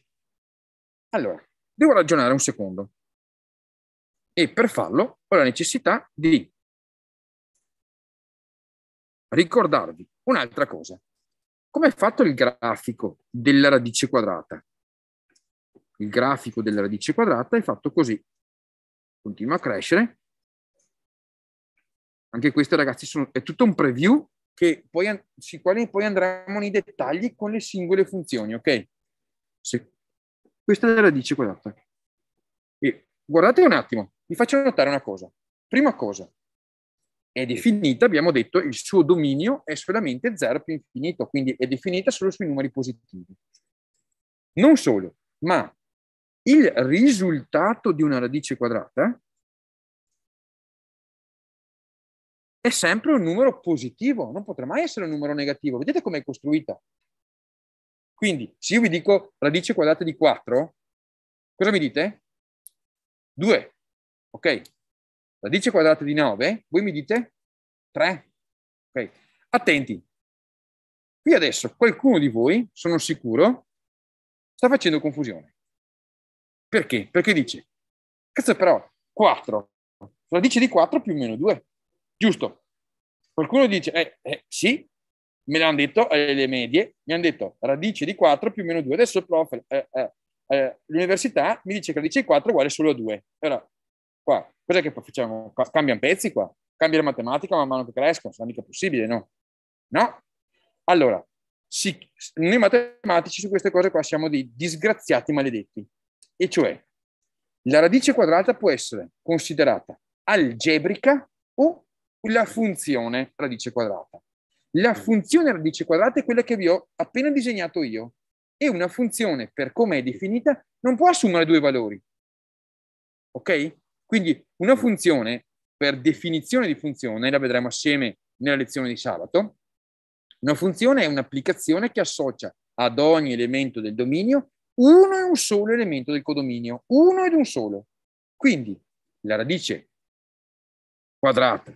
Allora, devo ragionare un secondo. E per farlo ho la necessità di ricordarvi un'altra cosa. Come è fatto il grafico della radice quadrata? Il grafico della radice quadrata è fatto così. Continua a crescere. Anche questo, ragazzi, sono, è tutto un preview che poi, sui quali poi andremo nei dettagli con le singole funzioni, ok? Sì. Questa è la radice quadrata. E guardate un attimo, vi faccio notare una cosa. Prima cosa, è definita, abbiamo detto, il suo dominio è solamente 0 più infinito, quindi è definita solo sui numeri positivi. Non solo, ma il risultato di una radice quadrata è sempre un numero positivo, non potrà mai essere un numero negativo. Vedete com'è costruita? Quindi, se io vi dico radice quadrata di 4, cosa mi dite? 2. Ok, Radice quadrata di 9, voi mi dite 3. Okay. Attenti, qui adesso qualcuno di voi, sono sicuro, sta facendo confusione. Perché? Perché dice, cazzo però, 4, radice di 4 più o meno 2, giusto? Qualcuno dice, eh, eh sì, me l'hanno detto eh, le medie, mi hanno detto radice di 4 più o meno 2. Adesso il prof, eh, eh, eh, l'università mi dice che radice di 4 è uguale solo a 2. Allora, qua, Cos'è che facciamo? Cambiano pezzi qua, cambia la matematica man mano che crescono, non è mica possibile, no? No? Allora, si, noi matematici su queste cose qua siamo dei disgraziati maledetti, e cioè la radice quadrata può essere considerata algebrica o la funzione radice quadrata. La funzione radice quadrata è quella che vi ho appena disegnato io e una funzione, per come è definita, non può assumere due valori. Ok? Quindi una funzione, per definizione di funzione, la vedremo assieme nella lezione di sabato, una funzione è un'applicazione che associa ad ogni elemento del dominio uno e un solo elemento del codominio, uno ed un solo. Quindi la radice quadrata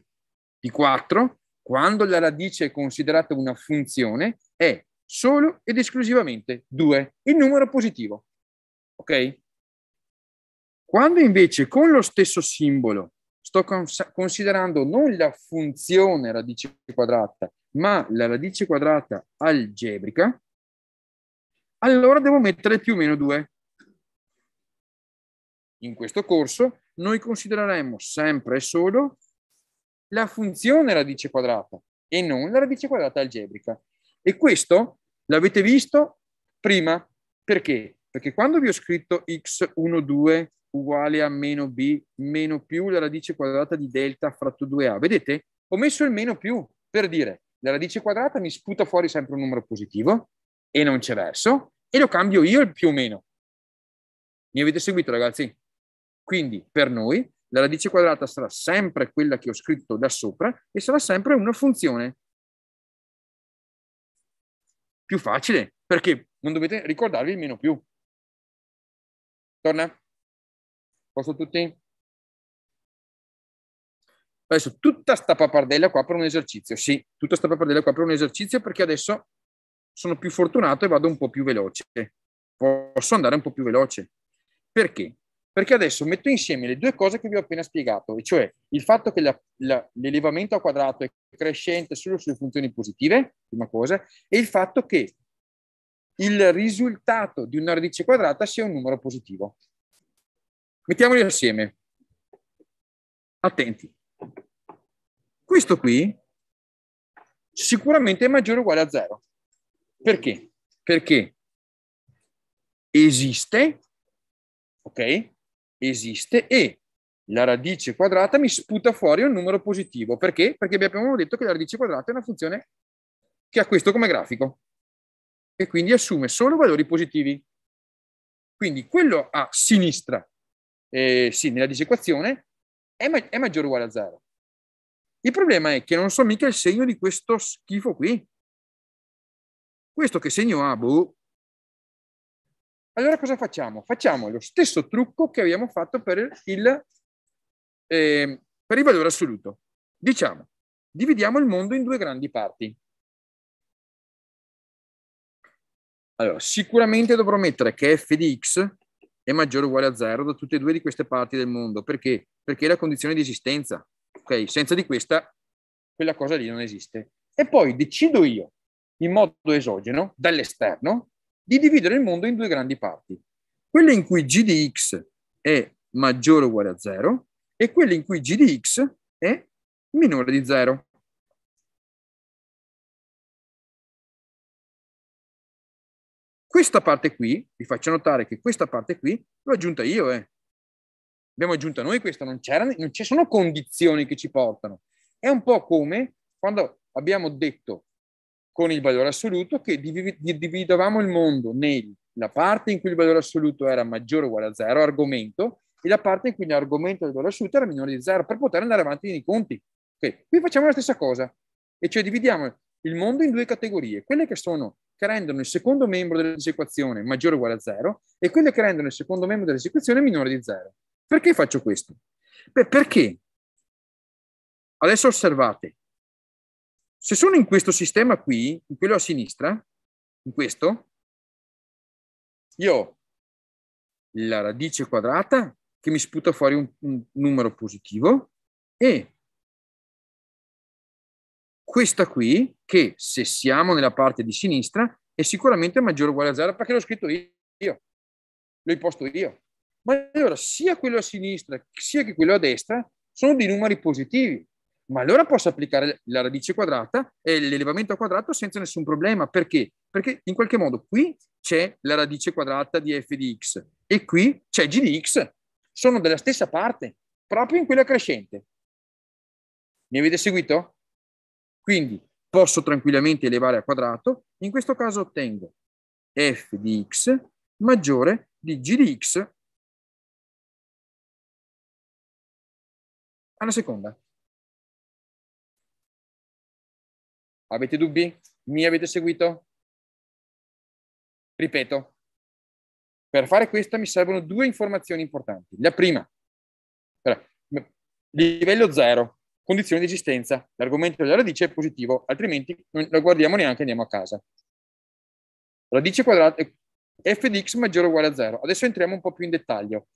di 4, quando la radice è considerata una funzione, è solo ed esclusivamente 2, il numero positivo. Ok? Quando invece con lo stesso simbolo sto cons- considerando non la funzione radice quadrata, ma la radice quadrata algebrica, allora devo mettere più o meno 2. In questo corso noi considereremo sempre e solo la funzione radice quadrata e non la radice quadrata algebrica. E questo l'avete visto prima. Perché? Perché quando vi ho scritto x1, 2, uguale a meno b meno più la radice quadrata di delta fratto 2a. Vedete? Ho messo il meno più per dire la radice quadrata mi sputa fuori sempre un numero positivo e non c'è verso e lo cambio io il più o meno. Mi avete seguito ragazzi? Quindi per noi la radice quadrata sarà sempre quella che ho scritto da sopra e sarà sempre una funzione. Più facile, perché non dovete ricordarvi il meno più. Torna? Posso tutti? Adesso tutta sta papardella qua per un esercizio, sì, tutta sta papardella qua per un esercizio perché adesso sono più fortunato e vado un po' più veloce. Posso andare un po' più veloce. Perché? Perché adesso metto insieme le due cose che vi ho appena spiegato, e cioè il fatto che la, la, l'elevamento a quadrato è crescente solo sulle funzioni positive, prima cosa, e il fatto che il risultato di una radice quadrata sia un numero positivo. Mettiamoli assieme. Attenti. Questo qui sicuramente è maggiore o uguale a zero. Perché? Perché esiste, ok? Esiste e la radice quadrata mi sputa fuori un numero positivo. Perché? Perché abbiamo detto che la radice quadrata è una funzione che ha questo come grafico e quindi assume solo valori positivi. Quindi quello a sinistra eh, sì, nella disequazione, è, ma- è maggiore o uguale a zero. Il problema è che non so mica il segno di questo schifo qui. Questo che segno ha, boh. Allora cosa facciamo? Facciamo lo stesso trucco che abbiamo fatto per il, eh, per il valore assoluto. Diciamo, dividiamo il mondo in due grandi parti. Allora, sicuramente dovrò mettere che f di x è maggiore o uguale a zero da tutte e due di queste parti del mondo. Perché? Perché è la condizione di esistenza. Okay? Senza di questa, quella cosa lì non esiste. E poi decido io, in modo esogeno, dall'esterno, di dividere il mondo in due grandi parti. Quella in cui g di x è maggiore o uguale a zero e quella in cui g di x è minore di zero. questa parte qui, vi faccio notare che questa parte qui l'ho aggiunta io, eh. Abbiamo aggiunta noi questa, non, non ci sono condizioni che ci portano. È un po' come quando abbiamo detto con il valore assoluto che dividevamo il mondo nella parte in cui il valore assoluto era maggiore o uguale a zero, argomento, e la parte in cui l'argomento del valore assoluto era minore di zero, per poter andare avanti nei conti. Okay. Qui facciamo la stessa cosa, e cioè dividiamo il mondo in due categorie, quelle che sono che rendono il secondo membro dell'esequazione maggiore o uguale a zero e quelle che rendono il secondo membro dell'esequazione minore di zero. Perché faccio questo? Beh, perché? Adesso osservate. Se sono in questo sistema qui, in quello a sinistra, in questo, io ho la radice quadrata che mi sputa fuori un, un numero positivo e questa qui, che se siamo nella parte di sinistra, è sicuramente maggiore o uguale a zero, perché l'ho scritto io, l'ho imposto io. Ma allora sia quello a sinistra sia che quello a destra sono dei numeri positivi. Ma allora posso applicare la radice quadrata e l'elevamento a quadrato senza nessun problema. Perché? Perché in qualche modo qui c'è la radice quadrata di f di x e qui c'è g di x. Sono della stessa parte, proprio in quella crescente. Mi avete seguito? Quindi posso tranquillamente elevare a quadrato, in questo caso ottengo f di x maggiore di g di x alla seconda. Avete dubbi? Mi avete seguito? Ripeto, per fare questa mi servono due informazioni importanti. La prima, livello 0, condizioni di esistenza. L'argomento della radice è positivo, altrimenti non lo guardiamo neanche e andiamo a casa. Radice quadrata è eh, f di x maggiore o uguale a 0. Adesso entriamo un po' più in dettaglio.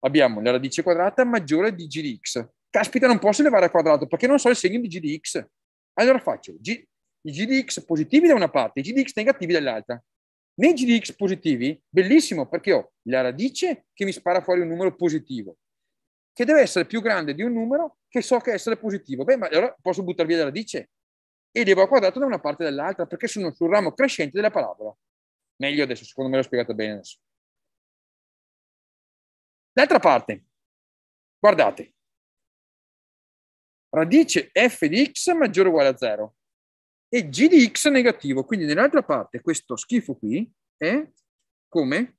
Abbiamo la radice quadrata maggiore di g di x. Caspita, non posso elevare al quadrato perché non so il segno di g di x. Allora faccio g, i g di x positivi da una parte, i g di x negativi dall'altra. Nei g di x positivi, bellissimo, perché ho la radice che mi spara fuori un numero positivo, che deve essere più grande di un numero che so che essere positivo. Beh, ma allora posso buttare via la radice e devo quadrato da una parte o dall'altra perché sono sul ramo crescente della parabola. Meglio adesso, secondo me l'ho spiegato bene adesso. D'altra parte, guardate, radice f di x maggiore o uguale a 0 e g di x negativo. Quindi nell'altra parte questo schifo qui è eh, come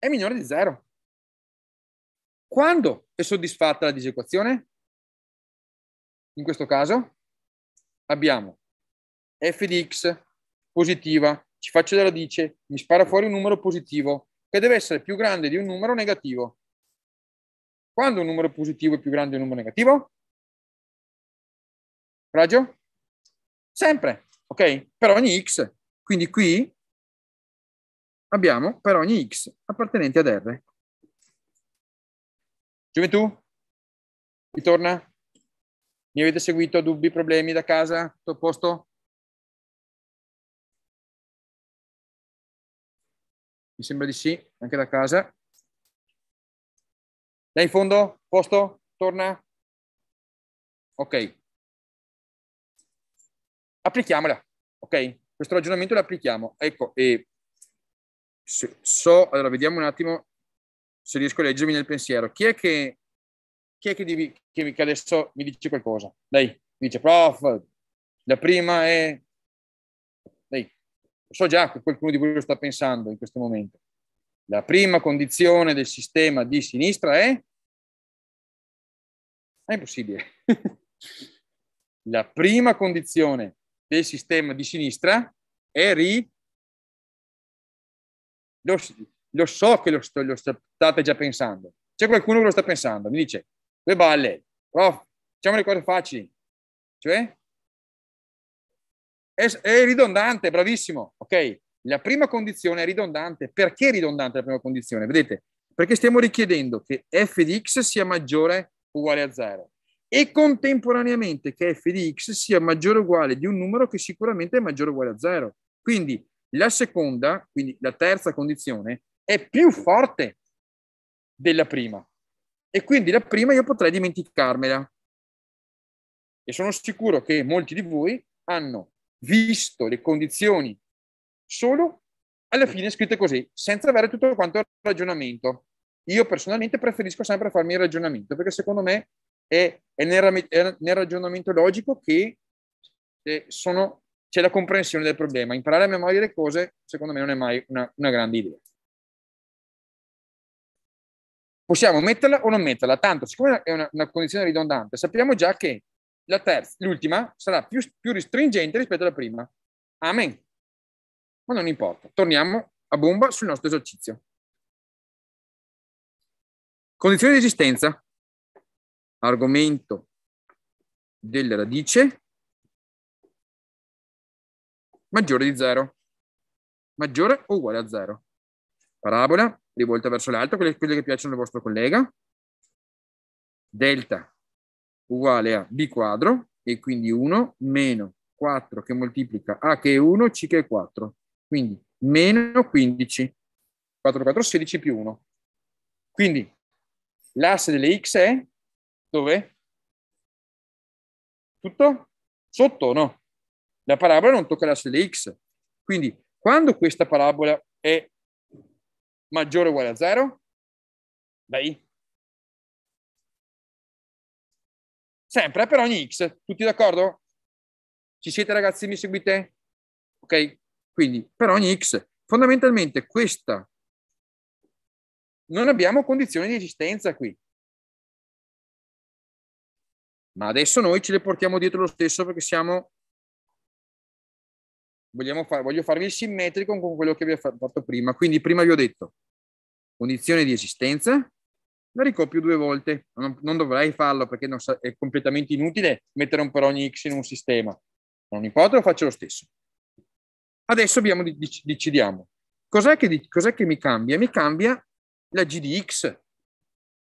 è minore di 0. Quando è soddisfatta la disequazione? In questo caso abbiamo f di x positiva, ci faccio la radice, mi spara fuori un numero positivo che deve essere più grande di un numero negativo. Quando un numero positivo è più grande di un numero negativo? Raggio? Sempre, ok? Per ogni x. Quindi qui abbiamo per ogni x appartenente ad R. Gioventù? Ritorna? Mi avete seguito? Dubbi, problemi da casa? Tutto a posto? Mi sembra di sì, anche da casa. Là in fondo? Posto? Torna? Ok. Applichiamola. Ok? Questo ragionamento lo applichiamo. Ecco, e so, allora vediamo un attimo se riesco a leggermi nel pensiero. Chi è che, chi è che, devi, che, che adesso mi dice qualcosa? Lei dice, prof, la prima è... Lei, so già che qualcuno di voi lo sta pensando in questo momento. La prima condizione del sistema di sinistra è... È impossibile. <laughs> la prima condizione del sistema di sinistra è ri lo, lo so che lo, sto, lo, state già pensando. C'è qualcuno che lo sta pensando, mi dice, due balle, prof, facciamo le cose facili. Cioè, è, è ridondante, bravissimo, ok? La prima condizione è ridondante. Perché è ridondante la prima condizione? Vedete, perché stiamo richiedendo che f di x sia maggiore o uguale a 0 e contemporaneamente che f di x sia maggiore o uguale di un numero che sicuramente è maggiore o uguale a 0. Quindi la seconda, quindi la terza condizione, è più forte della prima. E quindi la prima io potrei dimenticarmela. E sono sicuro che molti di voi hanno visto le condizioni solo alla fine scritte così, senza avere tutto quanto il ragionamento. Io personalmente preferisco sempre farmi il ragionamento, perché secondo me è, nel, ragionamento logico che eh, sono c'è la comprensione del problema. Imparare a memoria le cose, secondo me, non è mai una, una grande idea. Possiamo metterla o non metterla, tanto siccome è una, una condizione ridondante, sappiamo già che la terza, l'ultima sarà più, più restringente rispetto alla prima. Amen. Ma non importa, torniamo a bomba sul nostro esercizio. Condizione di esistenza, argomento della radice maggiore di 0. Maggiore o uguale a 0. Parabola rivolta verso l'alto, quelle, quelle che piacciono al vostro collega. Delta uguale a b quadro e quindi 1 meno 4 che moltiplica a che è 1, c che è 4. Quindi meno 15. 4 4 16 più 1. Quindi l'asse delle x è dove? Tutto? Sotto o no? La parabola non tocca l'asse delle x. Quindi quando questa parabola è maggiore o uguale a 0? Beh, sempre eh, per ogni x. Tutti d'accordo? Ci siete ragazzi? Mi seguite? Ok? Quindi per ogni x. Fondamentalmente questa non abbiamo condizioni di esistenza qui. Ma adesso noi ce le portiamo dietro lo stesso perché siamo far, voglio farvi il simmetrico con quello che vi ho fatto prima. Quindi prima vi ho detto condizione di esistenza, la ricopio due volte. Non, non dovrei farlo perché sa, è completamente inutile mettere un per ogni x in un sistema. Non importa, lo faccio lo stesso. Adesso abbiamo, dic- decidiamo. Cos'è che, cos'è che mi cambia? Mi cambia la g di x.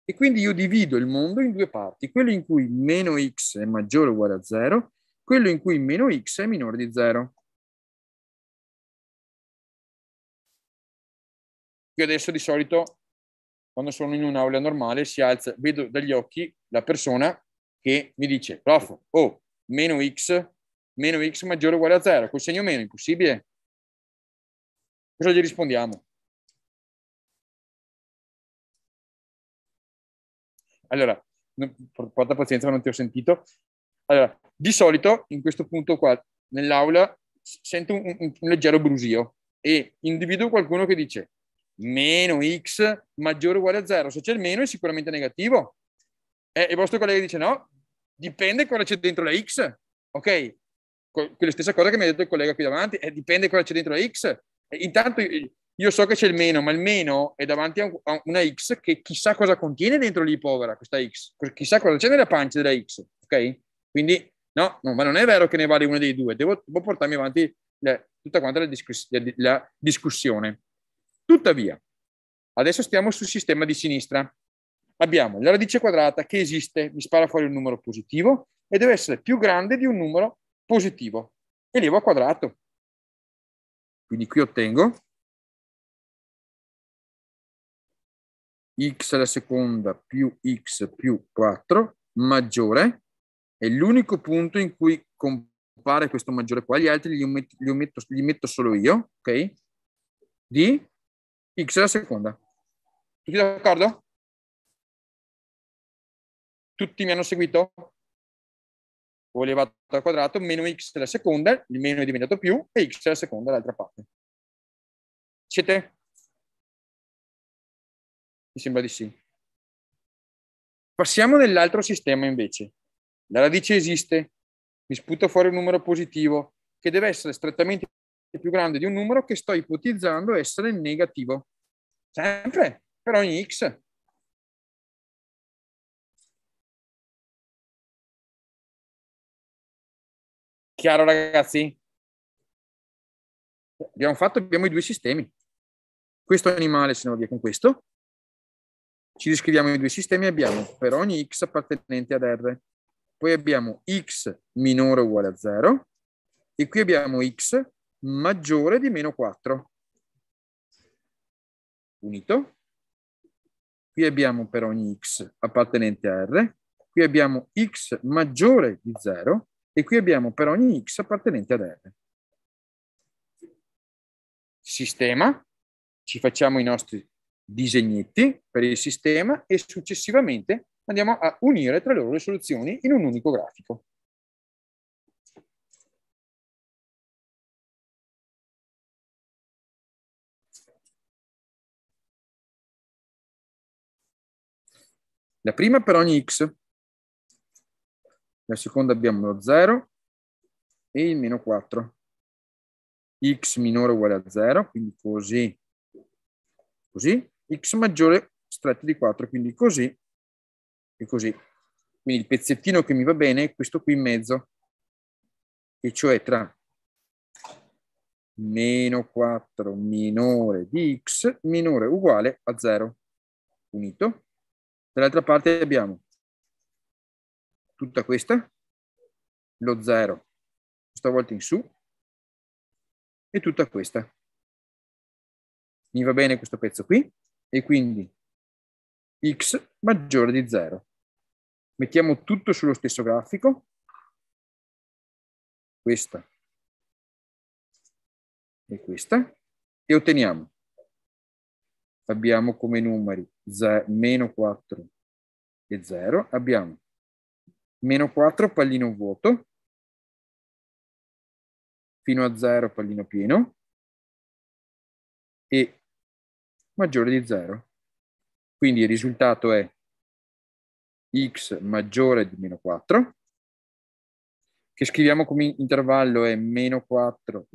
E quindi io divido il mondo in due parti, quello in cui meno x è maggiore o uguale a 0, quello in cui meno x è minore di 0. Io adesso di solito, quando sono in un'aula normale, si alza, vedo dagli occhi la persona che mi dice, prof, oh, meno x, meno x maggiore o uguale a zero, col segno meno, impossibile. Cosa gli rispondiamo? Allora, porta pazienza, non ti ho sentito. Allora, di solito in questo punto qua nell'aula sento un, un, un leggero brusio e individuo qualcuno che dice meno x maggiore o uguale a 0. Se c'è il meno è sicuramente negativo. E eh, il vostro collega dice no, dipende cosa c'è dentro la x. Ok, quella stessa cosa che mi ha detto il collega qui davanti, eh, dipende cosa c'è dentro la x. E intanto eh, io so che c'è il meno, ma il meno è davanti a una x che chissà cosa contiene dentro lì, povera, questa x. Chissà cosa c'è nella pancia della x. Ok? Quindi no, no ma non è vero che ne vale uno dei due. Devo, devo portarmi avanti la, tutta quanta la, discuss- la, la discussione. Tuttavia, adesso stiamo sul sistema di sinistra. Abbiamo la radice quadrata che esiste, mi spara fuori un numero positivo e deve essere più grande di un numero positivo, elevo a quadrato. Quindi qui ottengo x alla seconda più x più 4 maggiore è l'unico punto in cui compare questo maggiore qua, gli altri li metto, li metto, li metto solo io, ok? Di x alla seconda. Tutti d'accordo? Tutti mi hanno seguito? O elevato al quadrato meno x alla seconda, il meno è diventato più, e x alla seconda dall'altra parte. Siete? Mi sembra di sì. Passiamo nell'altro sistema invece. La radice esiste, mi sputa fuori un numero positivo che deve essere strettamente è più grande di un numero che sto ipotizzando essere negativo. Sempre per ogni x. Chiaro ragazzi? Abbiamo fatto, abbiamo i due sistemi. Questo animale se ne va via con questo. Ci riscriviamo i due sistemi abbiamo per ogni x appartenente ad r. Poi abbiamo x minore uguale a 0 e qui abbiamo x maggiore di meno 4. Unito. Qui abbiamo per ogni x appartenente a R, qui abbiamo x maggiore di 0 e qui abbiamo per ogni x appartenente ad R. Sistema, ci facciamo i nostri disegnetti per il sistema e successivamente andiamo a unire tra loro le soluzioni in un unico grafico. La prima per ogni x, la seconda abbiamo lo 0 e il meno 4. x minore uguale a 0, quindi così, così, x maggiore stretto di 4, quindi così e così. Quindi il pezzettino che mi va bene è questo qui in mezzo, e cioè tra meno 4 minore di x minore uguale a 0, unito Dall'altra parte abbiamo tutta questa, lo 0, questa volta in su, e tutta questa. Mi va bene questo pezzo qui, e quindi x maggiore di 0. Mettiamo tutto sullo stesso grafico, questa e questa, e otteniamo. Abbiamo come numeri meno 4 e 0, abbiamo meno 4 pallino vuoto, fino a 0 pallino pieno e maggiore di 0. Quindi il risultato è x maggiore di meno 4, che scriviamo come intervallo è meno 4,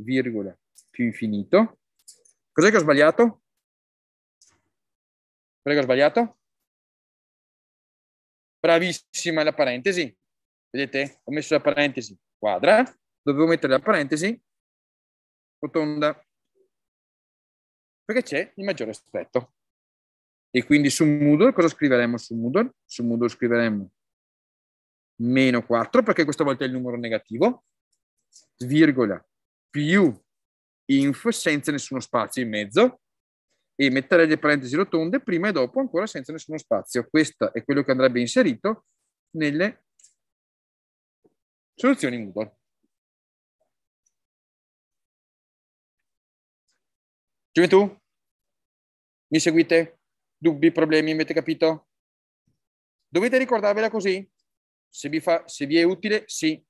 più infinito. Cos'è che ho sbagliato? Prego, sbagliato? Bravissima la parentesi. Vedete? Ho messo la parentesi quadra, dovevo mettere la parentesi rotonda, perché c'è il maggiore aspetto. E quindi su Moodle cosa scriveremo su Moodle? Su Moodle scriveremo meno 4, perché questa volta è il numero negativo, virgola, più inf senza nessuno spazio in mezzo, e mettere le parentesi rotonde prima e dopo ancora senza nessuno spazio. Questo è quello che andrebbe inserito nelle soluzioni Moodle. Gioventù? Mi seguite? Dubbi, problemi, avete capito? Dovete ricordarvela così? Se vi, fa, se vi è utile, sì.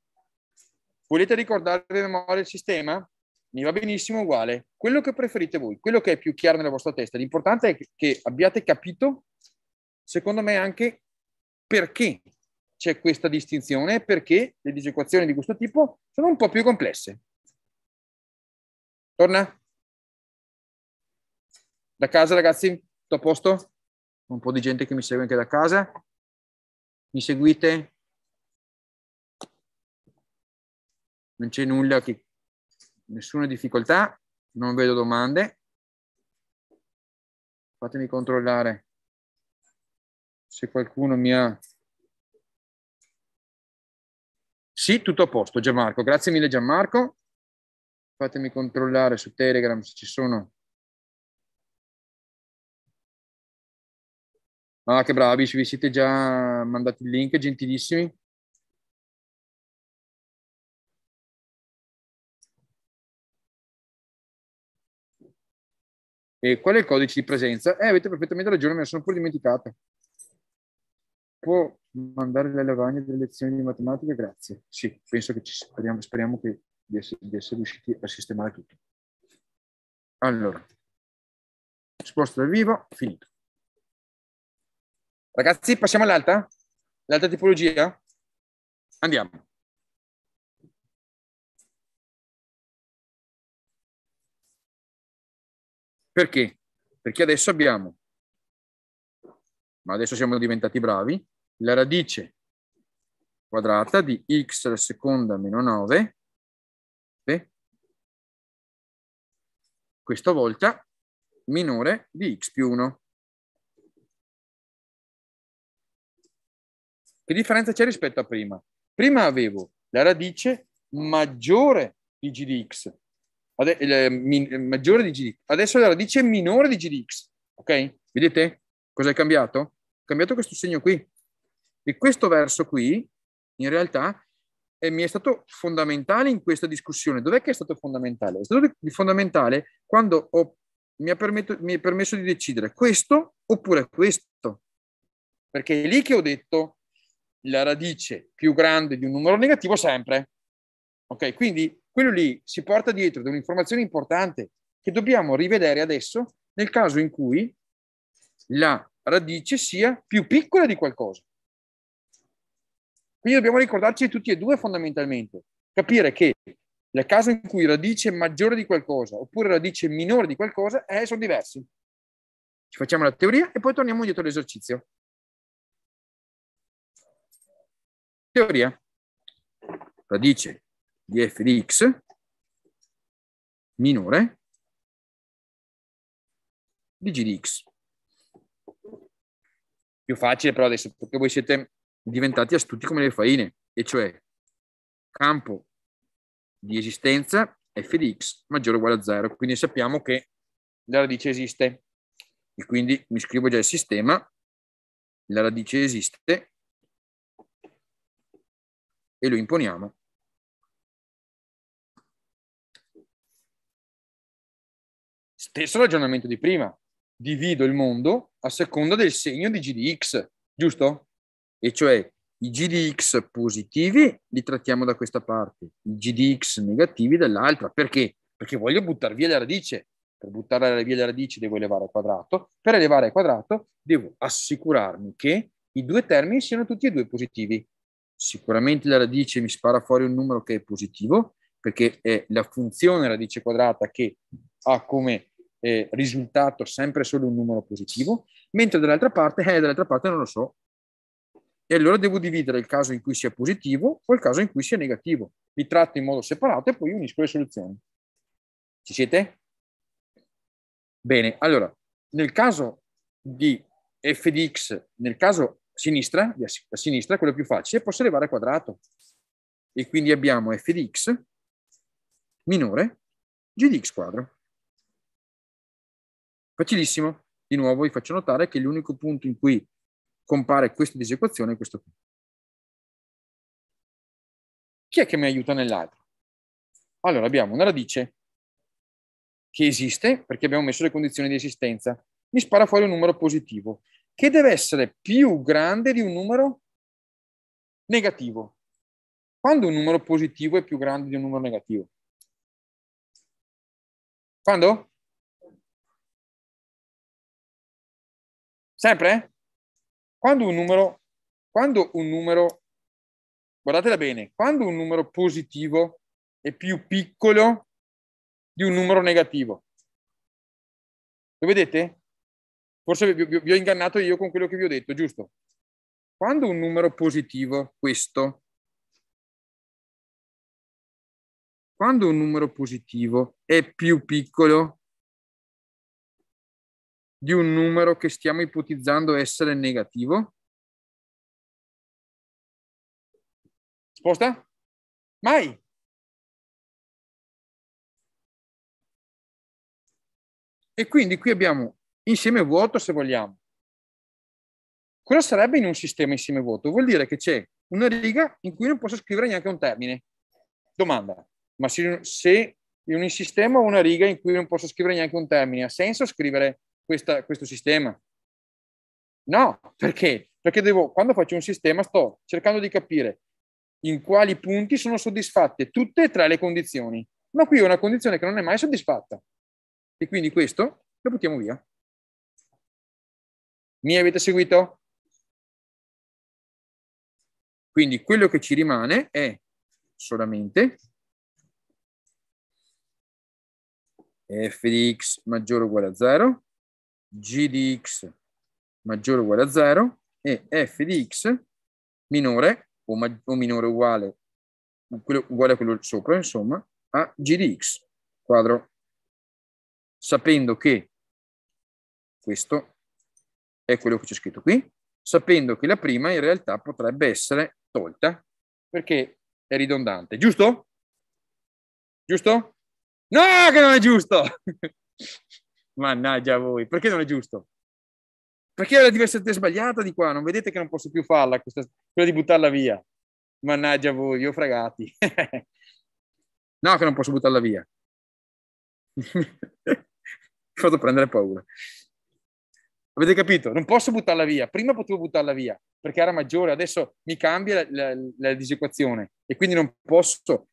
Volete ricordarvi a memoria il sistema? mi va benissimo uguale. Quello che preferite voi, quello che è più chiaro nella vostra testa. L'importante è che abbiate capito, secondo me, anche perché c'è questa distinzione e perché le disequazioni di questo tipo sono un po' più complesse. Torna? Da casa, ragazzi? Tutto a posto? Un po' di gente che mi segue anche da casa. Mi seguite? Non c'è nulla che nessuna difficoltà, non vedo domande. Fatemi controllare se qualcuno mi ha... Sì, tutto a posto, Gianmarco. Grazie mille Gianmarco. Fatemi controllare su Telegram se ci sono... Ah, che bravi, vi siete già mandati il link, gentilissimi. E qual è il codice di presenza? Eh, avete perfettamente ragione, me ne sono pure dimenticato. Può mandare le lavagne delle lezioni di matematica? Grazie. Sì, penso che ci speriamo, speriamo che di, essere, di essere riusciti a sistemare tutto. Allora, sposto dal vivo, finito. Ragazzi, passiamo all'altra? L'altra tipologia? Andiamo. Perché? Perché adesso abbiamo, ma adesso siamo diventati bravi, la radice quadrata di x alla seconda meno 9, eh? questa volta minore di x più 1. Che differenza c'è rispetto a prima? Prima avevo la radice maggiore di g di x, Ade- il, eh, min- maggiore di GDX, adesso la radice è minore di GDX, ok? Vedete cosa è cambiato? È cambiato questo segno qui. E questo verso qui, in realtà, è, mi è stato fondamentale in questa discussione. Dov'è che è stato fondamentale? È stato di- fondamentale quando ho, mi, ha permetto, mi è permesso di decidere questo oppure questo. Perché è lì che ho detto la radice più grande di un numero negativo sempre. Ok, quindi quello lì si porta dietro di un'informazione importante che dobbiamo rivedere adesso nel caso in cui la radice sia più piccola di qualcosa. Quindi dobbiamo ricordarci tutti e due fondamentalmente, capire che nel caso in cui radice maggiore di qualcosa oppure radice minore di qualcosa eh, sono diversi. Ci facciamo la teoria e poi torniamo dietro all'esercizio. Teoria. Radice di f di x minore di g di x. Più facile però adesso, perché voi siete diventati astuti come le faine, e cioè campo di esistenza f di x maggiore o uguale a 0, quindi sappiamo che la radice esiste e quindi mi scrivo già il sistema, la radice esiste e lo imponiamo stesso ragionamento di prima. Divido il mondo a seconda del segno di g di x, giusto? E cioè i g di x positivi li trattiamo da questa parte, i g di x negativi dall'altra. Perché? Perché voglio buttare via la radice. Per buttare via la radice devo elevare al quadrato. Per elevare al quadrato devo assicurarmi che i due termini siano tutti e due positivi. Sicuramente la radice mi spara fuori un numero che è positivo, perché è la funzione radice quadrata che ha come eh, risultato sempre solo un numero positivo, mentre dall'altra parte, eh, dall'altra parte non lo so. E allora devo dividere il caso in cui sia positivo o il caso in cui sia negativo. Li tratto in modo separato e poi unisco le soluzioni. Ci siete? Bene, allora, nel caso di f di x, nel caso sinistra, a sinistra, quello più facile, posso elevare a quadrato. E quindi abbiamo f di x minore g di x quadro. Facilissimo, di nuovo vi faccio notare che l'unico punto in cui compare questa disequazione è questo qui. Chi è che mi aiuta nell'altro? Allora abbiamo una radice che esiste perché abbiamo messo le condizioni di esistenza. Mi spara fuori un numero positivo che deve essere più grande di un numero negativo. Quando un numero positivo è più grande di un numero negativo? Quando? Sempre? Quando un numero, quando un numero, guardatela bene, quando un numero positivo è più piccolo di un numero negativo. Lo vedete? Forse vi, vi, vi ho ingannato io con quello che vi ho detto, giusto? Quando un numero positivo, questo, quando un numero positivo è più piccolo di un numero che stiamo ipotizzando essere negativo? Risposta? Mai. E quindi qui abbiamo insieme vuoto se vogliamo. Cosa sarebbe in un sistema insieme vuoto? Vuol dire che c'è una riga in cui non posso scrivere neanche un termine. Domanda, ma se, se in un sistema ho una riga in cui non posso scrivere neanche un termine, ha senso scrivere questa, questo sistema? No, perché? Perché devo, quando faccio un sistema sto cercando di capire in quali punti sono soddisfatte tutte e tre le condizioni, ma qui ho una condizione che non è mai soddisfatta e quindi questo lo buttiamo via. Mi avete seguito? Quindi quello che ci rimane è solamente f di x maggiore o uguale a 0 g di x maggiore o uguale a 0 e f di x minore o, ma- o minore o uguale, uguale a quello sopra, insomma, a g di x quadro. Sapendo che questo è quello che c'è scritto qui, sapendo che la prima in realtà potrebbe essere tolta perché è ridondante, giusto? Giusto? No, che non è giusto! <laughs> Mannaggia voi, perché non è giusto? Perché la diversità è sbagliata di qua? Non vedete che non posso più farla, questa, quella di buttarla via? Mannaggia voi, io fregati. <laughs> no, che non posso buttarla via. Mi <laughs> fatto prendere paura. Avete capito? Non posso buttarla via. Prima potevo buttarla via perché era maggiore, adesso mi cambia la, la, la disequazione e quindi non posso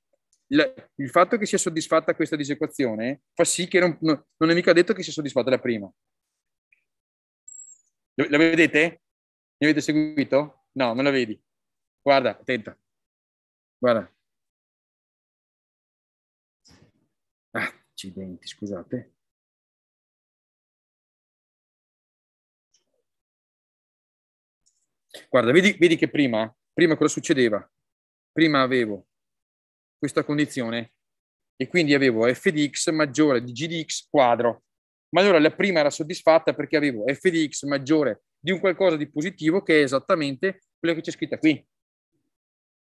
il, il, fatto che sia soddisfatta questa disequazione fa sì che non, non è mica detto che sia soddisfatta la prima. La vedete? Mi avete seguito? No, non la vedi. Guarda, attenta. Guarda. Ah, accidenti, scusate. Guarda, vedi, vedi che prima, prima cosa succedeva? Prima avevo questa condizione e quindi avevo f di x maggiore di g di x quadro. Ma allora la prima era soddisfatta perché avevo f di x maggiore di un qualcosa di positivo che è esattamente quello che c'è scritto qui.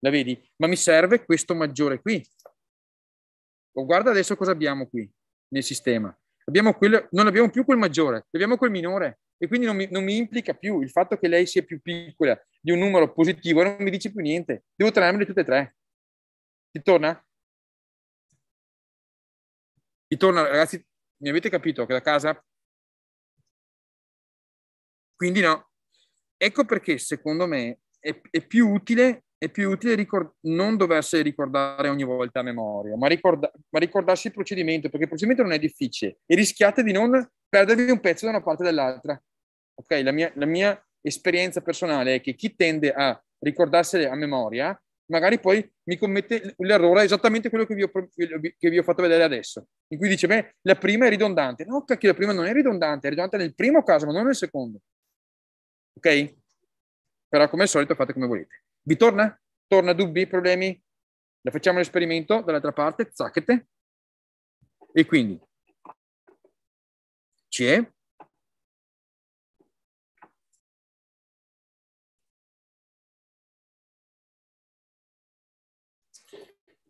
La vedi? Ma mi serve questo maggiore qui. Oh, guarda adesso cosa abbiamo qui nel sistema. Abbiamo quel, non abbiamo più quel maggiore, abbiamo quel minore e quindi non mi, non mi, implica più il fatto che lei sia più piccola di un numero positivo, non mi dice più niente. Devo trarmele tutte e tre. Ti torna? Ti torna, ragazzi, mi avete capito che la casa? Quindi no. Ecco perché secondo me è, è più utile, è più utile ricord- non doversi ricordare ogni volta a memoria, ma, ricorda- ma ricordarsi il procedimento, perché il procedimento non è difficile e rischiate di non perdervi un pezzo da una parte o dall'altra. Ok, la mia, la mia esperienza personale è che chi tende a ricordarsene a memoria magari poi mi commette l'errore esattamente quello che vi, ho, che vi ho, fatto vedere adesso, in cui dice, beh, la prima è ridondante. No, cacchio, la prima non è ridondante, è ridondante nel primo caso, ma non nel secondo. Ok? Però come al solito fate come volete. Vi torna? Torna dubbi, problemi? La facciamo l'esperimento dall'altra parte, zacchete. E quindi, c'è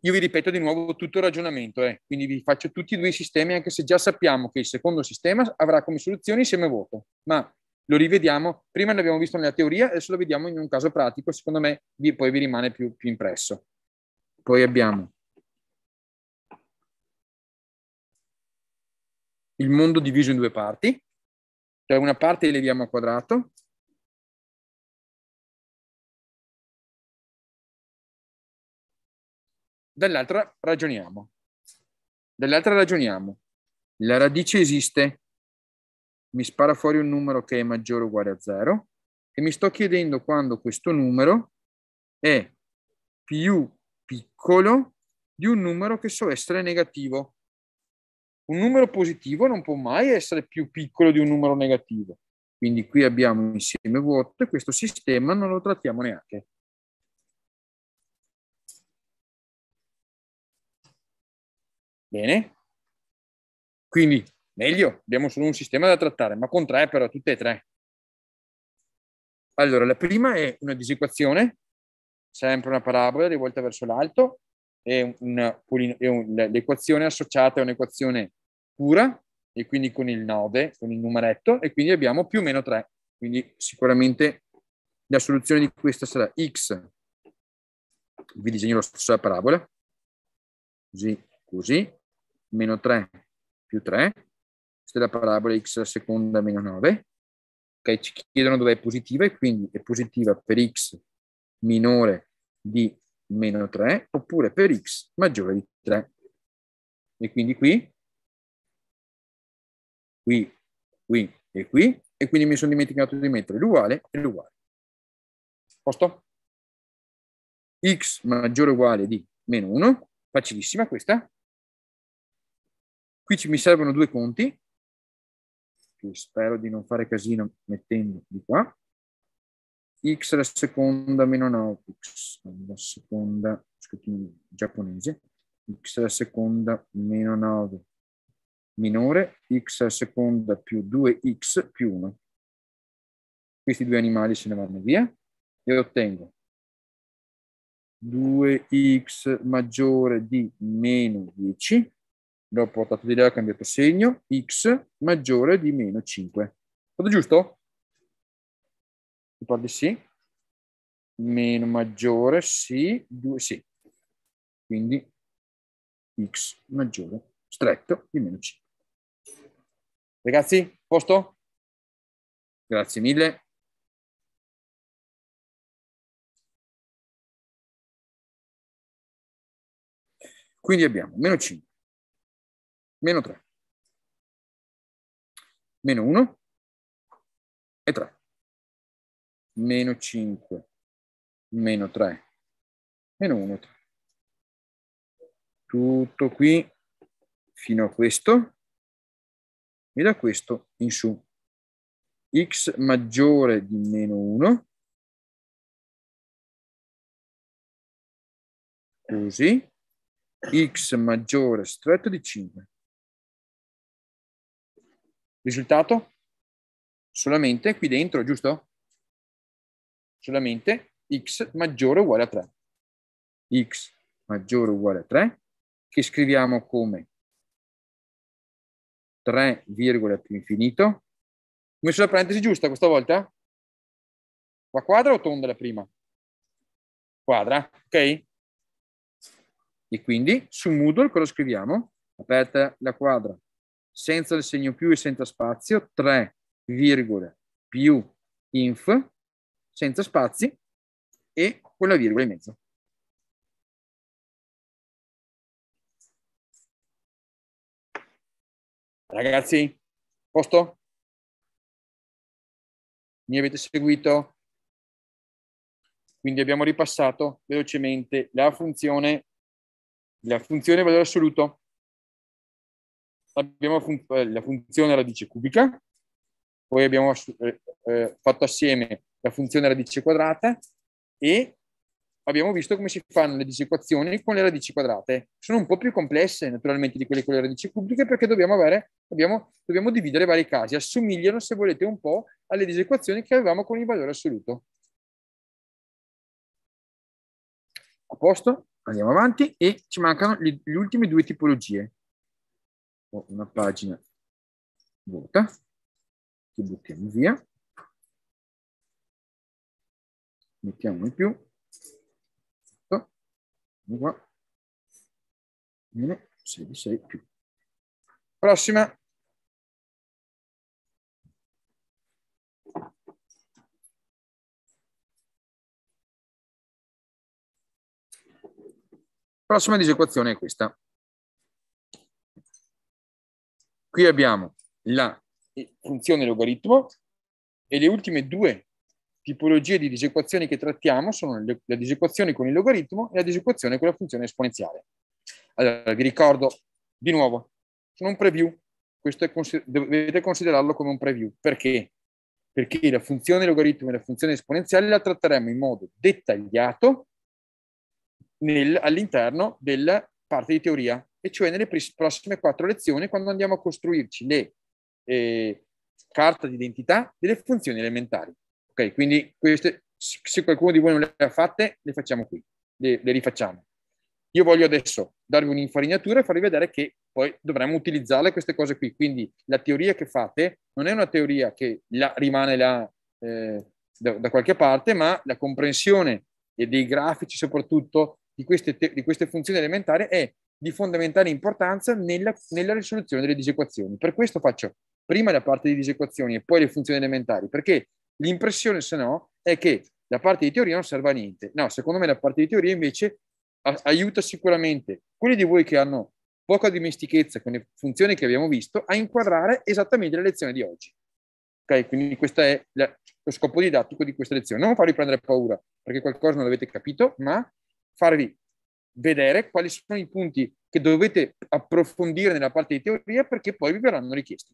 io vi ripeto di nuovo tutto il ragionamento, eh. quindi vi faccio tutti e due i sistemi, anche se già sappiamo che il secondo sistema avrà come soluzione insieme voto, ma lo rivediamo, prima l'abbiamo visto nella teoria, adesso lo vediamo in un caso pratico, secondo me vi, poi vi rimane più, più impresso. Poi abbiamo il mondo diviso in due parti, cioè una parte leviamo al quadrato, dall'altra ragioniamo. Dall'altra ragioniamo. La radice esiste, mi spara fuori un numero che è maggiore o uguale a 0 e mi sto chiedendo quando questo numero è più piccolo di un numero che so essere negativo. Un numero positivo non può mai essere più piccolo di un numero negativo. Quindi qui abbiamo un insieme vuoto e questo sistema non lo trattiamo neanche. Bene? Quindi, meglio, abbiamo solo un sistema da trattare, ma con tre però, tutte e tre. Allora, la prima è una disequazione, sempre una parabola rivolta verso l'alto, è, l'equazione associata a un'equazione pura, e quindi con il 9, con il numeretto, e quindi abbiamo più o meno 3. Quindi sicuramente la soluzione di questa sarà x, vi disegno la stessa parabola, così, così, meno 3 più 3, questa è la parabola x alla seconda meno 9, okay, ci chiedono dove è positiva e quindi è positiva per x minore di meno 3 oppure per x maggiore di 3. E quindi qui, qui, qui e qui, e quindi mi sono dimenticato di mettere l'uguale e l'uguale. Posto? x maggiore o uguale di meno 1, facilissima questa, Qui ci mi servono due conti, che spero di non fare casino mettendo di qua, x alla seconda meno 9, x alla seconda, scritto in giapponese, x alla seconda meno 9 minore, x alla seconda più 2x più 1. Questi due animali se ne vanno via e ottengo 2x maggiore di meno 10 l'ho portato di là, ho cambiato segno, x maggiore di meno 5. Tutto giusto? Mi pare sì. Meno maggiore, sì, 2, sì. Quindi x maggiore stretto di meno 5. Ragazzi, posto? Grazie mille. Quindi abbiamo meno 5 meno 3, meno 1 e 3, meno 5, meno 3, meno 1 e 3. Tutto qui fino a questo e da questo in su. x maggiore di meno 1 così x maggiore stretto di 5 Risultato? Solamente qui dentro, giusto? Solamente x maggiore o uguale a 3. x maggiore o uguale a 3, che scriviamo come 3, più infinito. Ho messo la parentesi giusta questa volta? Qua quadra o tonda la prima? Quadra, ok? E quindi su Moodle cosa scriviamo? Aperta la quadra senza il segno più e senza spazio, 3, virgola, più inf, senza spazi, e quella virgola in mezzo. Ragazzi, posto? Mi avete seguito? Quindi abbiamo ripassato velocemente la funzione, la funzione valore assoluto abbiamo fun- eh, la funzione radice cubica, poi abbiamo eh, eh, fatto assieme la funzione radice quadrata e abbiamo visto come si fanno le disequazioni con le radici quadrate. Sono un po' più complesse naturalmente di quelle con le radici cubiche perché dobbiamo, avere, dobbiamo, dobbiamo dividere vari casi, assomigliano se volete un po' alle disequazioni che avevamo con il valore assoluto. A posto, andiamo avanti e ci mancano gli, le ultime due tipologie ho una pagina vuota che buttiamo via, mettiamo in più, qua, meno 6 di 6 più. Prossima. Prossima disequazione è questa. Qui abbiamo la funzione logaritmo e le ultime due tipologie di disequazioni che trattiamo sono la disequazione con il logaritmo e la disequazione con la funzione esponenziale. Allora, vi ricordo di nuovo, sono un preview, questo è, dovete considerarlo come un preview. Perché? Perché la funzione logaritmo e la funzione esponenziale la tratteremo in modo dettagliato all'interno della parte di teoria e cioè nelle prossime quattro lezioni quando andiamo a costruirci le eh, carte d'identità delle funzioni elementari. Ok, quindi queste, se qualcuno di voi non le ha fatte, le facciamo qui, le, le rifacciamo. Io voglio adesso darvi un'infarinatura e farvi vedere che poi dovremmo utilizzarle queste cose qui. Quindi la teoria che fate non è una teoria che la, rimane la, eh, da, da, qualche parte, ma la comprensione dei grafici soprattutto di queste, te, di queste funzioni elementari è di fondamentale importanza nella, nella risoluzione delle disequazioni. Per questo faccio prima la parte di disequazioni e poi le funzioni elementari, perché l'impressione, se no, è che la parte di teoria non serve a niente. No, secondo me la parte di teoria invece aiuta sicuramente quelli di voi che hanno poca dimestichezza con le funzioni che abbiamo visto a inquadrare esattamente la lezione di oggi. Ok, quindi questo è la, lo scopo didattico di questa lezione. Non farvi prendere paura perché qualcosa non l'avete capito, ma farvi vedere quali sono i punti che dovete approfondire nella parte di teoria perché poi vi verranno richiesti.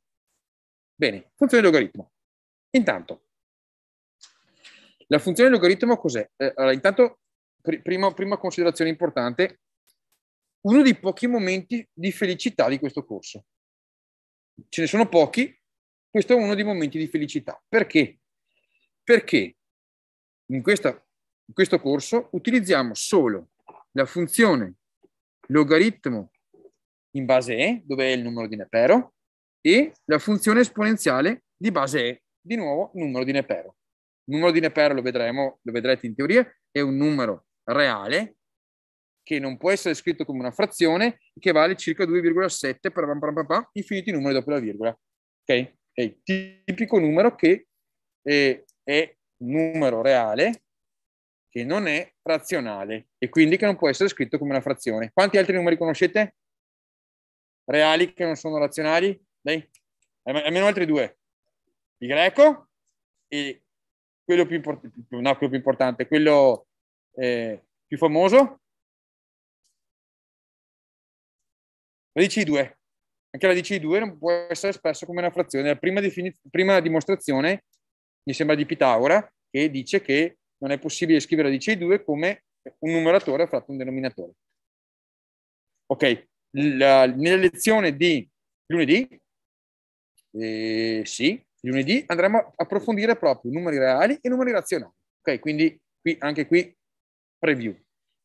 Bene, funzione di logaritmo. Intanto, la funzione di logaritmo cos'è? Eh, allora, intanto, pr- prima, prima considerazione importante, uno dei pochi momenti di felicità di questo corso. Ce ne sono pochi, questo è uno dei momenti di felicità. Perché? Perché in, questa, in questo corso utilizziamo solo la funzione logaritmo in base E, dove è il numero di Nepero, e la funzione esponenziale di base E, di nuovo numero di Nepero. Il numero di Nepero lo vedremo, lo vedrete in teoria, è un numero reale che non può essere scritto come una frazione che vale circa 2,7 per infiniti numeri dopo la virgola. Ok? È il tipico numero che è, è un numero reale che non è frazionale e quindi che non può essere scritto come una frazione. Quanti altri numeri conoscete? Reali che non sono razionali? Dai, almeno altri due. Y greco e quello più, import- no, quello più importante, quello eh, più famoso. Radici 2. Anche la DC2 non può essere espresso come una frazione. La prima, defini- prima dimostrazione, mi sembra di Pitagora, che dice che non è possibile scrivere la DC2 come un numeratore fratto un denominatore. Ok, la, nella lezione di lunedì, eh, sì, lunedì andremo a approfondire proprio numeri reali e numeri razionali. Ok, quindi qui, anche qui preview.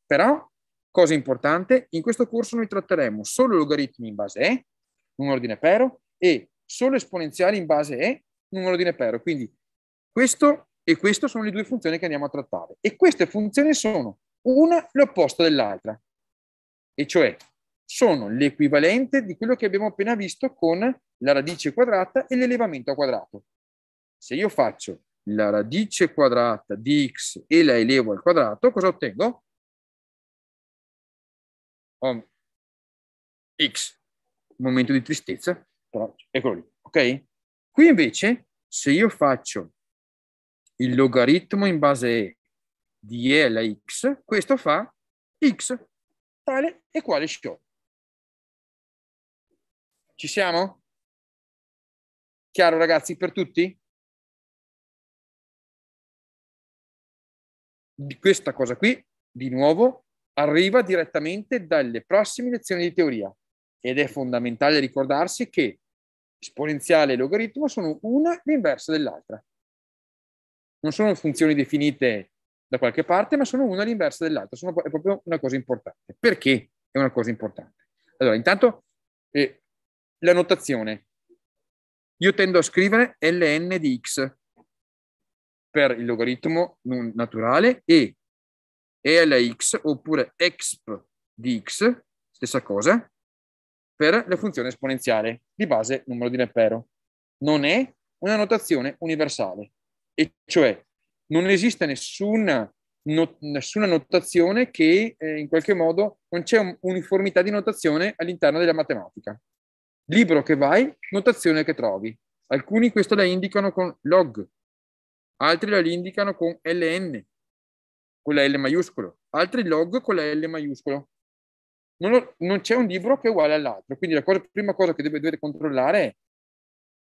Però, cosa importante, in questo corso noi tratteremo solo logaritmi in base E, numero di Nepero, e solo esponenziali in base E, numero di Nepero. Quindi questo e queste sono le due funzioni che andiamo a trattare. E queste funzioni sono una l'opposto dell'altra, e cioè sono l'equivalente di quello che abbiamo appena visto con la radice quadrata e l'elevamento a quadrato. Se io faccio la radice quadrata di x e la elevo al quadrato, cosa ottengo? Oh, x, momento di tristezza, però eccolo lì, ok? Qui invece, se io faccio il logaritmo in base E di E alla x, questo fa x tale e quale show. Ci siamo? Chiaro ragazzi per tutti? Di questa cosa qui, di nuovo, arriva direttamente dalle prossime lezioni di teoria ed è fondamentale ricordarsi che esponenziale e logaritmo sono una l'inverso dell'altra non sono funzioni definite da qualche parte, ma sono una all'inversa dell'altra, sono, è proprio una cosa importante. Perché è una cosa importante? Allora, intanto eh, la notazione. Io tendo a scrivere ln di x per il logaritmo naturale e e oppure exp di x, stessa cosa, per la funzione esponenziale di base numero di Leppero. Non è una notazione universale e cioè non esiste nessuna, no, nessuna notazione che eh, in qualche modo non c'è uniformità di notazione all'interno della matematica. Libro che vai, notazione che trovi. Alcuni questo la indicano con log, altri la indicano con ln, con la L maiuscolo, altri log con la L maiuscolo. Non, non c'è un libro che è uguale all'altro, quindi la cosa, prima cosa che dovete controllare è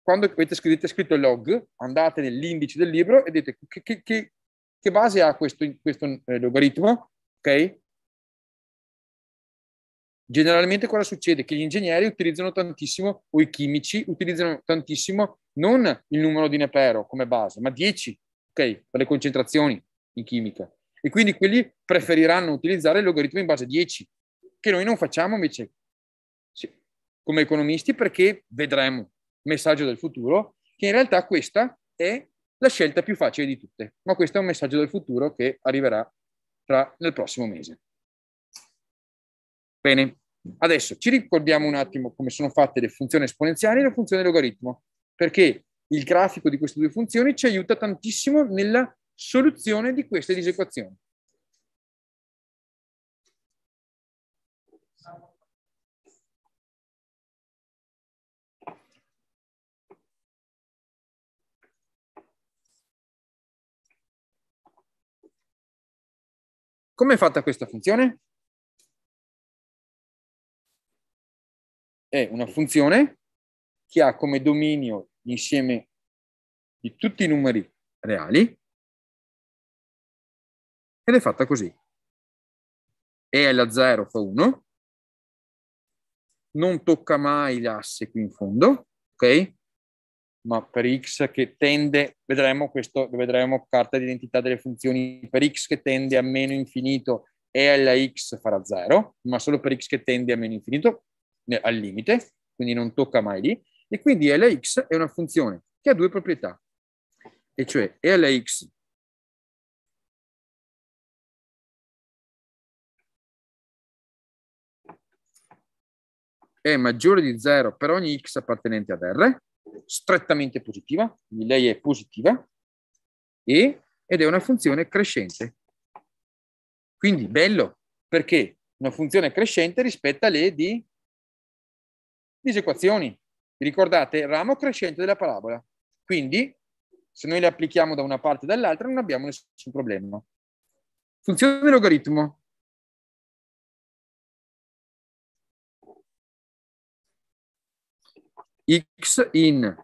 quando avete scritto, scritto log, andate nell'indice del libro e dite che, che, che, che base ha questo, questo eh, logaritmo, ok? Generalmente cosa succede? Che gli ingegneri utilizzano tantissimo, o i chimici utilizzano tantissimo, non il numero di Nepero come base, ma 10, ok? Per le concentrazioni in chimica. E quindi quelli preferiranno utilizzare il logaritmo in base 10, che noi non facciamo invece come economisti perché vedremo, messaggio del futuro, che in realtà questa è la scelta più facile di tutte, ma questo è un messaggio del futuro che arriverà tra, nel prossimo mese. Bene, adesso ci ricordiamo un attimo come sono fatte le funzioni esponenziali e la funzione logaritmo, perché il grafico di queste due funzioni ci aiuta tantissimo nella soluzione di queste disequazioni. Come è fatta questa funzione? È una funzione che ha come dominio l'insieme di tutti i numeri reali ed è fatta così. E alla 0 fa 1, non tocca mai l'asse qui in fondo, ok? ma per x che tende, vedremo questo, vedremo carta di identità delle funzioni per x che tende a meno infinito e alla x farà 0, ma solo per x che tende a meno infinito al limite, quindi non tocca mai lì, e quindi e alla x è una funzione che ha due proprietà, e cioè e alla x è maggiore di 0 per ogni x appartenente ad R strettamente positiva, quindi lei è positiva, e, ed è una funzione crescente. Quindi bello, perché una funzione crescente rispetta le di disequazioni. ricordate il ramo crescente della parabola. Quindi, se noi le applichiamo da una parte o dall'altra, non abbiamo nessun problema. Funzione logaritmo. x in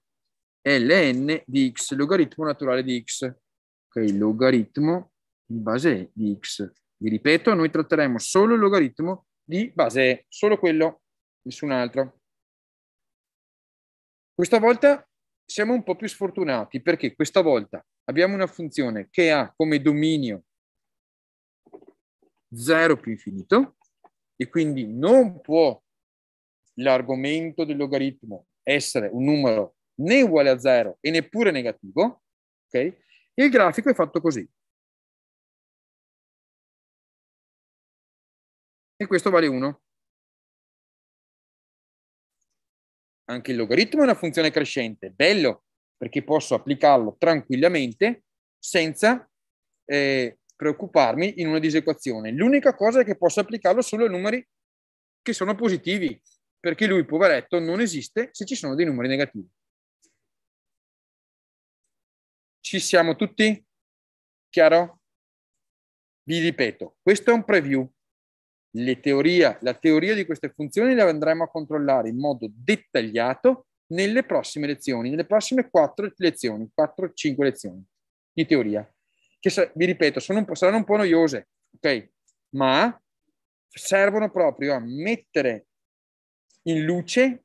ln di x, logaritmo naturale di x. Ok, logaritmo di base E di x. Vi ripeto, noi tratteremo solo il logaritmo di base E, solo quello, nessun altro. Questa volta siamo un po' più sfortunati perché questa volta abbiamo una funzione che ha come dominio 0 più infinito e quindi non può l'argomento del logaritmo essere un numero né uguale a zero e neppure negativo, ok? Il grafico è fatto così. E questo vale 1. Anche il logaritmo è una funzione crescente, bello, perché posso applicarlo tranquillamente senza eh, preoccuparmi in una disequazione. L'unica cosa è che posso applicarlo solo ai numeri che sono positivi, perché lui, poveretto, non esiste se ci sono dei numeri negativi. Ci siamo tutti? Chiaro? Vi ripeto, questo è un preview. Teoria, la teoria di queste funzioni le andremo a controllare in modo dettagliato nelle prossime lezioni, nelle prossime 4 lezioni, 4-5 lezioni di teoria, che vi ripeto, un saranno un po' noiose, ok? Ma servono proprio a mettere in luce,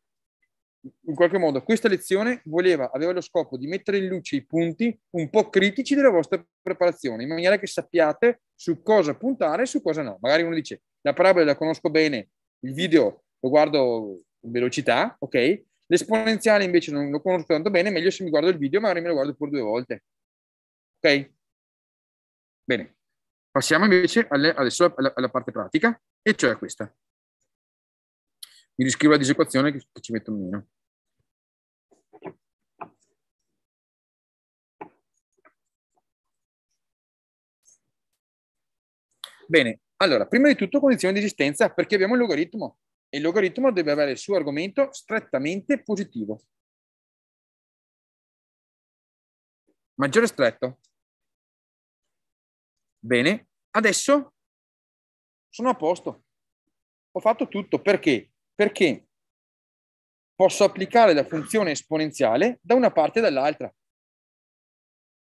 in qualche modo questa lezione voleva, aveva lo scopo di mettere in luce i punti un po' critici della vostra preparazione, in maniera che sappiate su cosa puntare e su cosa no. Magari uno dice, la parabola la conosco bene, il video lo guardo in velocità, ok? L'esponenziale invece non lo conosco tanto bene, meglio se mi guardo il video, magari me lo guardo pure due volte. Ok? Bene. Passiamo invece alle, adesso alla, alla parte pratica, e cioè questa mi riscrivo la disequazione che, che ci metto meno. Bene, allora, prima di tutto condizione di esistenza, perché abbiamo il logaritmo e il logaritmo deve avere il suo argomento strettamente positivo. Maggiore stretto. Bene, adesso sono a posto. Ho fatto tutto perché perché posso applicare la funzione esponenziale da una parte e dall'altra.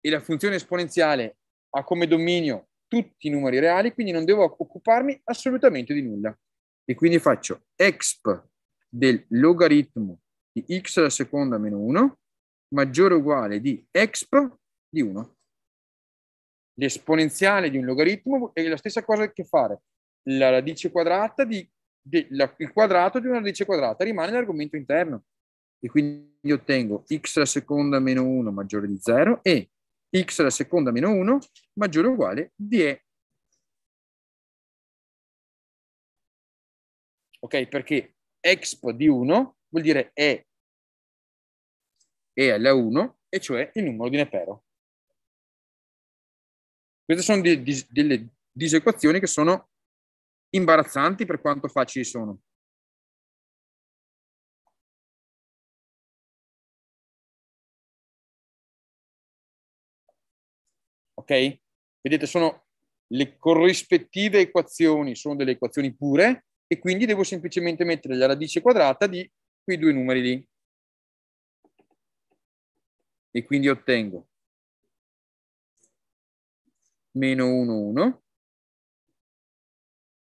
E la funzione esponenziale ha come dominio tutti i numeri reali, quindi non devo occuparmi assolutamente di nulla. E quindi faccio exp del logaritmo di x alla seconda meno 1 maggiore o uguale di exp di 1. L'esponenziale di un logaritmo è la stessa cosa che fare la radice quadrata di il quadrato di una radice quadrata, rimane l'argomento interno. E quindi ottengo x alla seconda meno 1 maggiore di 0 e x alla seconda meno 1 maggiore o uguale di e. Ok, perché exp di 1 vuol dire e, e alla 1, e cioè il numero di Nepero. Queste sono di, di, delle disequazioni che sono imbarazzanti per quanto facili sono. Ok? Vedete, sono le corrispettive equazioni, sono delle equazioni pure e quindi devo semplicemente mettere la radice quadrata di quei due numeri lì. E quindi ottengo meno 1, 1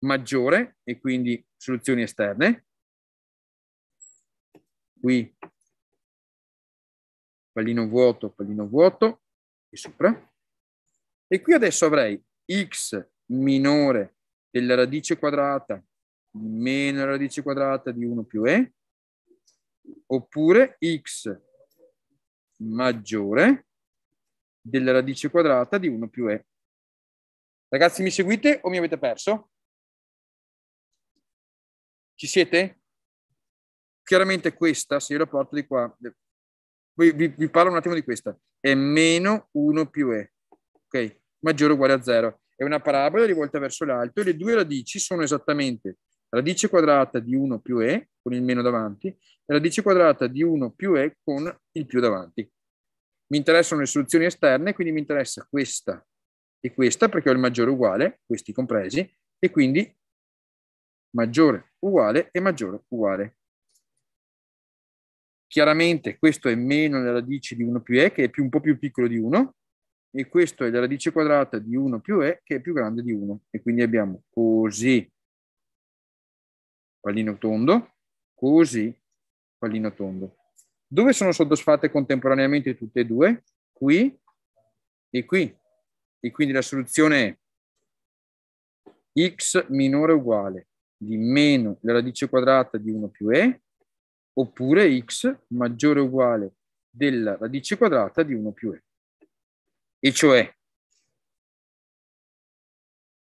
maggiore e quindi soluzioni esterne. Qui pallino vuoto, pallino vuoto, e sopra. E qui adesso avrei x minore della radice quadrata di meno la radice quadrata di 1 più e, oppure x maggiore della radice quadrata di 1 più e. Ragazzi, mi seguite o mi avete perso? Ci siete? Chiaramente questa, se io la porto di qua, vi, vi, vi parlo un attimo di questa, è meno 1 più e, ok? Maggiore o uguale a 0. È una parabola rivolta verso l'alto e le due radici sono esattamente radice quadrata di 1 più e con il meno davanti e radice quadrata di 1 più e con il più davanti. Mi interessano le soluzioni esterne, quindi mi interessa questa e questa perché ho il maggiore uguale, questi compresi, e quindi maggiore uguale e maggiore uguale. Chiaramente questo è meno la radice di 1 più e che è più, un po' più piccolo di 1 e questo è la radice quadrata di 1 più e che è più grande di 1 e quindi abbiamo così pallino tondo, così pallino tondo. Dove sono soddisfatte contemporaneamente tutte e due? Qui e qui. E quindi la soluzione è x minore o uguale di meno la radice quadrata di 1 più e, oppure x maggiore o uguale della radice quadrata di 1 più e. E cioè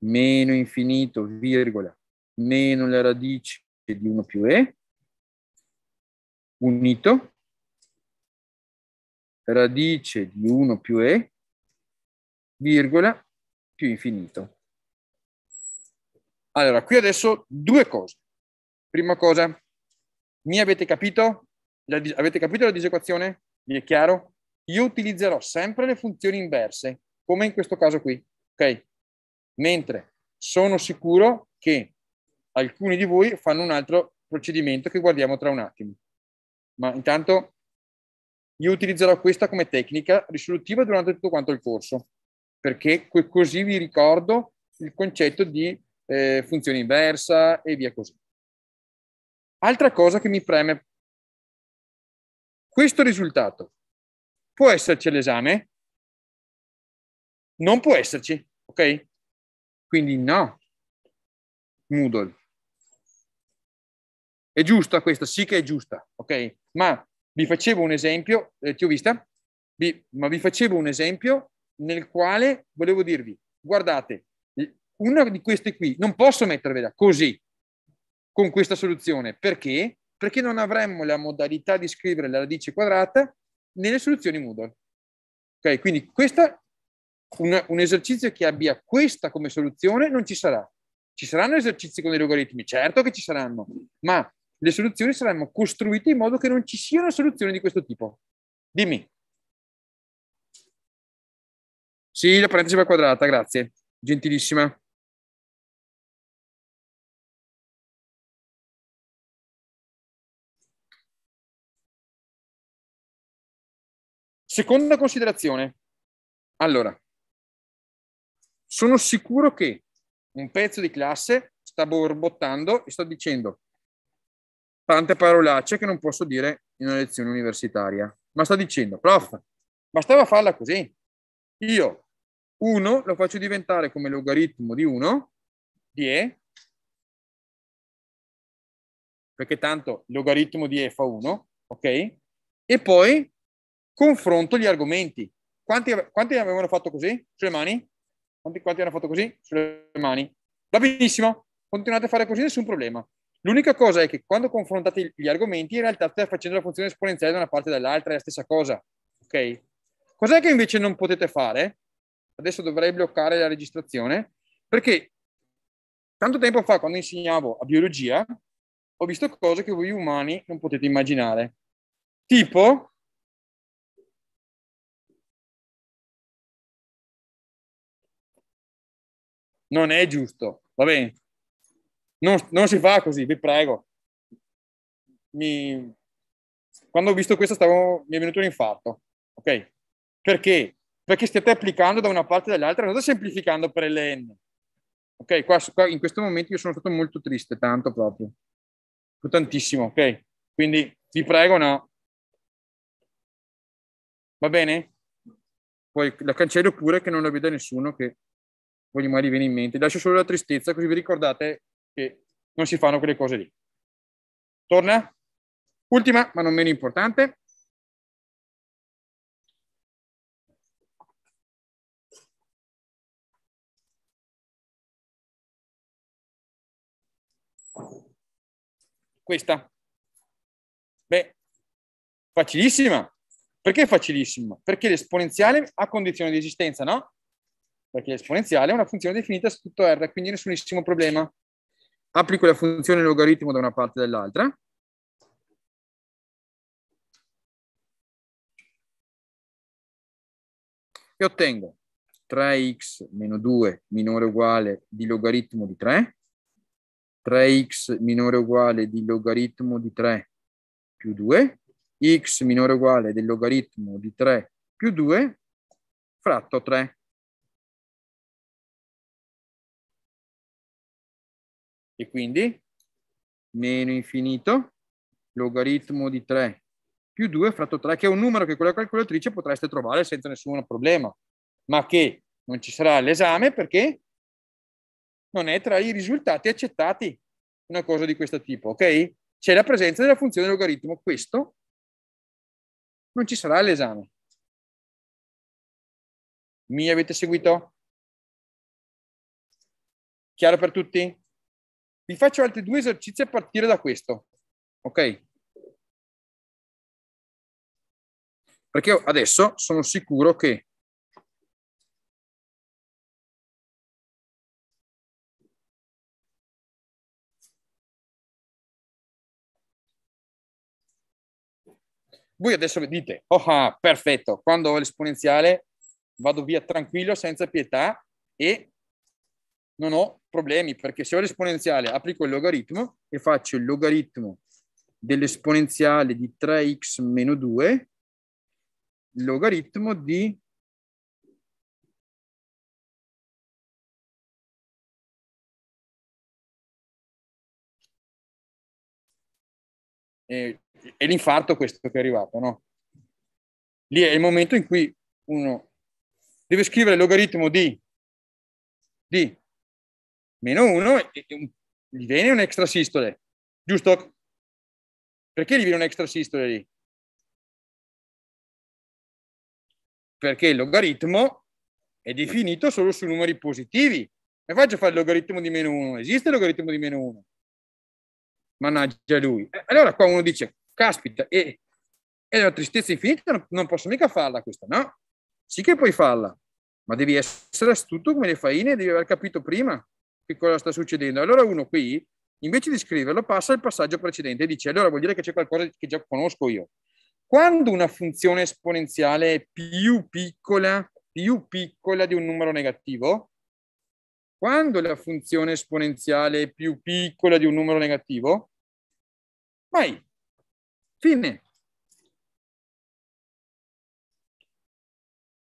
meno infinito, virgola, meno la radice di 1 più e, unito, radice di 1 più e, virgola, più infinito. Allora, qui adesso due cose. Prima cosa, mi avete capito? avete capito la disequazione? Mi è chiaro? Io utilizzerò sempre le funzioni inverse, come in questo caso qui, ok? Mentre sono sicuro che alcuni di voi fanno un altro procedimento che guardiamo tra un attimo. Ma intanto io utilizzerò questa come tecnica risolutiva durante tutto quanto il corso, perché così vi ricordo il concetto di eh, funzione inversa e via così. Altra cosa che mi preme, questo risultato può esserci all'esame? Non può esserci, ok? Quindi no, Moodle. È giusta questa, sì che è giusta, ok? Ma vi facevo un esempio, eh, ti ho vista, vi, ma vi facevo un esempio nel quale volevo dirvi, guardate, una di queste qui non posso mettervela così, con questa soluzione. Perché? Perché non avremmo la modalità di scrivere la radice quadrata nelle soluzioni Moodle. Ok, quindi questa, un, un esercizio che abbia questa come soluzione non ci sarà. Ci saranno esercizi con dei logaritmi? Certo che ci saranno, ma le soluzioni saranno costruite in modo che non ci sia una soluzione di questo tipo. Dimmi. Sì, la parentesi quadrata, grazie. Gentilissima. Seconda considerazione. Allora, sono sicuro che un pezzo di classe sta borbottando e sta dicendo tante parolacce che non posso dire in una lezione universitaria, ma sta dicendo, prof, bastava farla così. Io 1 lo faccio diventare come logaritmo di 1 di E, perché tanto logaritmo di E fa 1, ok? E poi confronto gli argomenti. Quanti, quanti avevano fatto così? Sulle mani? Quanti, quanti hanno fatto così? Sulle mani. Va benissimo, continuate a fare così, nessun problema. L'unica cosa è che quando confrontate gli argomenti, in realtà state facendo la funzione esponenziale da una parte e dall'altra, è la stessa cosa. Ok? Cos'è che invece non potete fare? Adesso dovrei bloccare la registrazione, perché tanto tempo fa, quando insegnavo a biologia, ho visto cose che voi umani non potete immaginare. Tipo non è giusto, va bene? Non, non si fa così, vi prego. Mi... Quando ho visto questo stavo... mi è venuto un infarto, ok? Perché? Perché state applicando da una parte all'altra, dall'altra, non state semplificando per l'N. Ok, qua, qua, in questo momento io sono stato molto triste, tanto proprio. Tantissimo, ok? Quindi vi prego, no. Va bene? Poi la cancello pure che non la veda nessuno che voi magari viene in mente, lascio solo la tristezza così vi ricordate che non si fanno quelle cose lì. Torna? Ultima, ma non meno importante. Questa. Beh, facilissima. Perché facilissima? Perché l'esponenziale ha condizione di esistenza, no? perché l'esponenziale è una funzione definita su tutto R, quindi nessunissimo problema. Applico la funzione logaritmo da una parte e dall'altra. E ottengo 3x meno 2 minore o uguale di logaritmo di 3, 3x minore o uguale di logaritmo di 3 più 2, x minore o uguale del logaritmo di 3 più 2 fratto 3. E quindi meno infinito, logaritmo di 3 più 2 fratto 3, che è un numero che con la calcolatrice potreste trovare senza nessun problema, ma che non ci sarà all'esame perché non è tra i risultati accettati una cosa di questo tipo, ok? C'è la presenza della funzione logaritmo, questo non ci sarà all'esame. Mi avete seguito? Chiaro per tutti? Vi faccio altri due esercizi a partire da questo, ok? Perché adesso sono sicuro che Voi adesso vedete, oh ah, perfetto, quando ho l'esponenziale vado via tranquillo, senza pietà e non ho problemi perché se ho l'esponenziale applico il logaritmo e faccio il logaritmo dell'esponenziale di 3x meno 2 logaritmo di e, e l'infarto questo che è arrivato no? lì è il momento in cui uno deve scrivere il logaritmo di, di meno 1 gli viene un sistole, giusto? Perché gli viene un extra sistole lì? Perché il logaritmo è definito solo su numeri positivi. E faccio fare il logaritmo di meno 1? Esiste il logaritmo di meno 1? Mannaggia lui. Allora qua uno dice, caspita, è, è una tristezza infinita, non posso mica farla questa, no? Sì che puoi farla, ma devi essere astuto come le faine, devi aver capito prima che cosa sta succedendo. Allora uno qui, invece di scriverlo, passa al passaggio precedente e dice allora vuol dire che c'è qualcosa che già conosco io. Quando una funzione esponenziale è più piccola, più piccola di un numero negativo, quando la funzione esponenziale è più piccola di un numero negativo, mai, fine.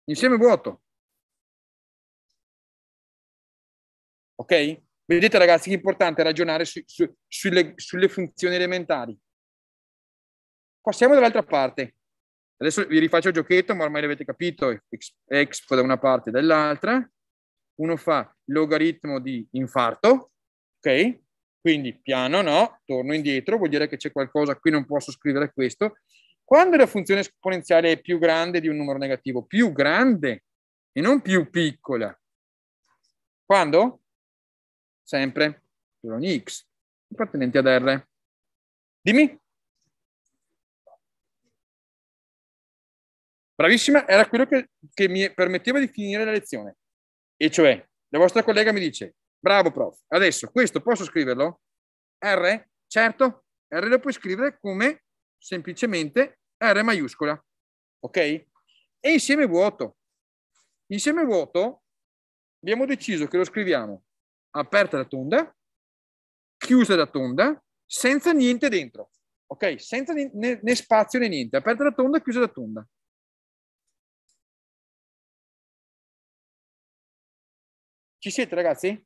Insieme vuoto. Ok? Vedete ragazzi che è importante ragionare su, su, sulle, sulle funzioni elementari. Passiamo dall'altra parte. Adesso vi rifaccio il giochetto, ma ormai l'avete capito, expo da una parte e dall'altra. Uno fa logaritmo di infarto, ok? Quindi piano no, torno indietro, vuol dire che c'è qualcosa, qui non posso scrivere questo. Quando la funzione esponenziale è più grande di un numero negativo, più grande e non più piccola. Quando? sempre per ogni X appartenenti ad R. Dimmi. Bravissima, era quello che, che mi permetteva di finire la lezione. E cioè, la vostra collega mi dice, bravo prof, adesso questo posso scriverlo? R? Certo, R lo puoi scrivere come semplicemente R maiuscola, ok? E insieme vuoto. Insieme vuoto abbiamo deciso che lo scriviamo aperte da tonda, chiuse da tonda, senza niente dentro. Ok? Senza né, né spazio né niente. Aperte da tonda, chiuse da tonda. Ci siete ragazzi?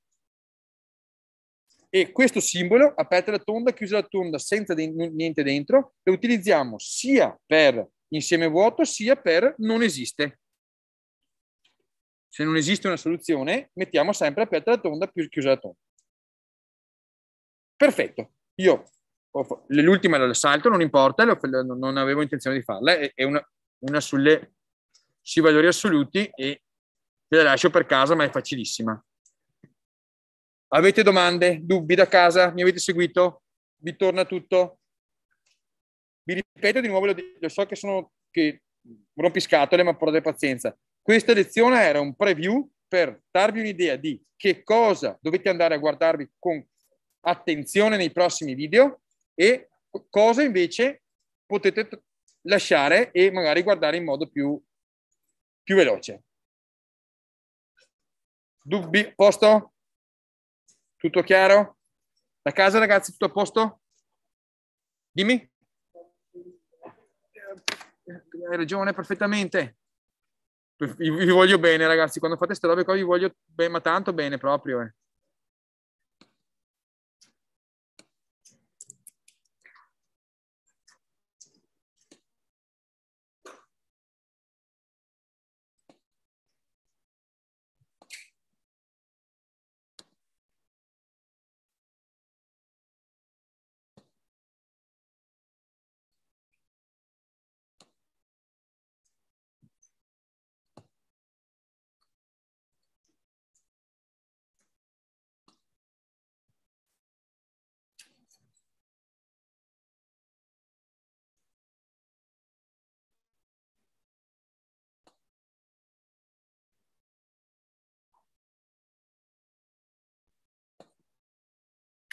E questo simbolo, aperta la tonda, chiusa la tonda, senza de- niente dentro, lo utilizziamo sia per insieme vuoto, sia per non esiste se non esiste una soluzione, mettiamo sempre aperta la tonda più chiusa la tonda. Perfetto. Io l'ultima la salto, non importa, non avevo intenzione di farla, è una, una sulle sui valori assoluti e ve la lascio per casa, ma è facilissima. Avete domande, dubbi da casa? Mi avete seguito? Vi torna tutto? Vi ripeto di nuovo, lo so che sono che rompiscatole, ma portate pazienza questa lezione era un preview per darvi un'idea di che cosa dovete andare a guardarvi con attenzione nei prossimi video e cosa invece potete lasciare e magari guardare in modo più, più veloce. Dubbi, posto? Tutto chiaro? Da casa ragazzi, tutto a posto? Dimmi. Hai ragione perfettamente vi voglio bene ragazzi, quando fate queste robe qua vi voglio bene, ma tanto bene proprio. Eh.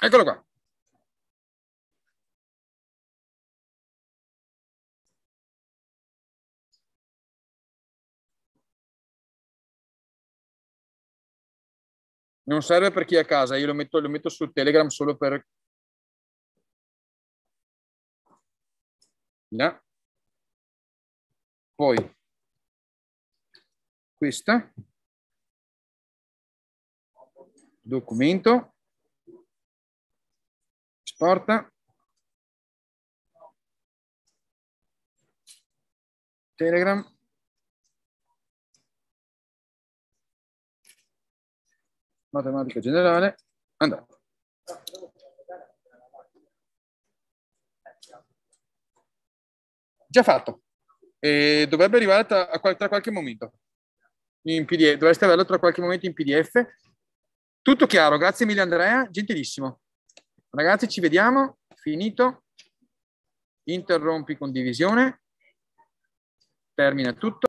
Eccolo qua. Non serve per chi è a casa, io lo metto, lo metto su Telegram solo per... No. Poi questa, documento, Porta. Telegram. Matematica generale. Andato. Già fatto. E dovrebbe arrivare tra, tra qualche momento. In PDF. Dovreste averlo tra qualche momento in PDF. Tutto chiaro, grazie mille Andrea, gentilissimo. Ragazzi, ci vediamo. Finito. Interrompi condivisione. Termina tutto.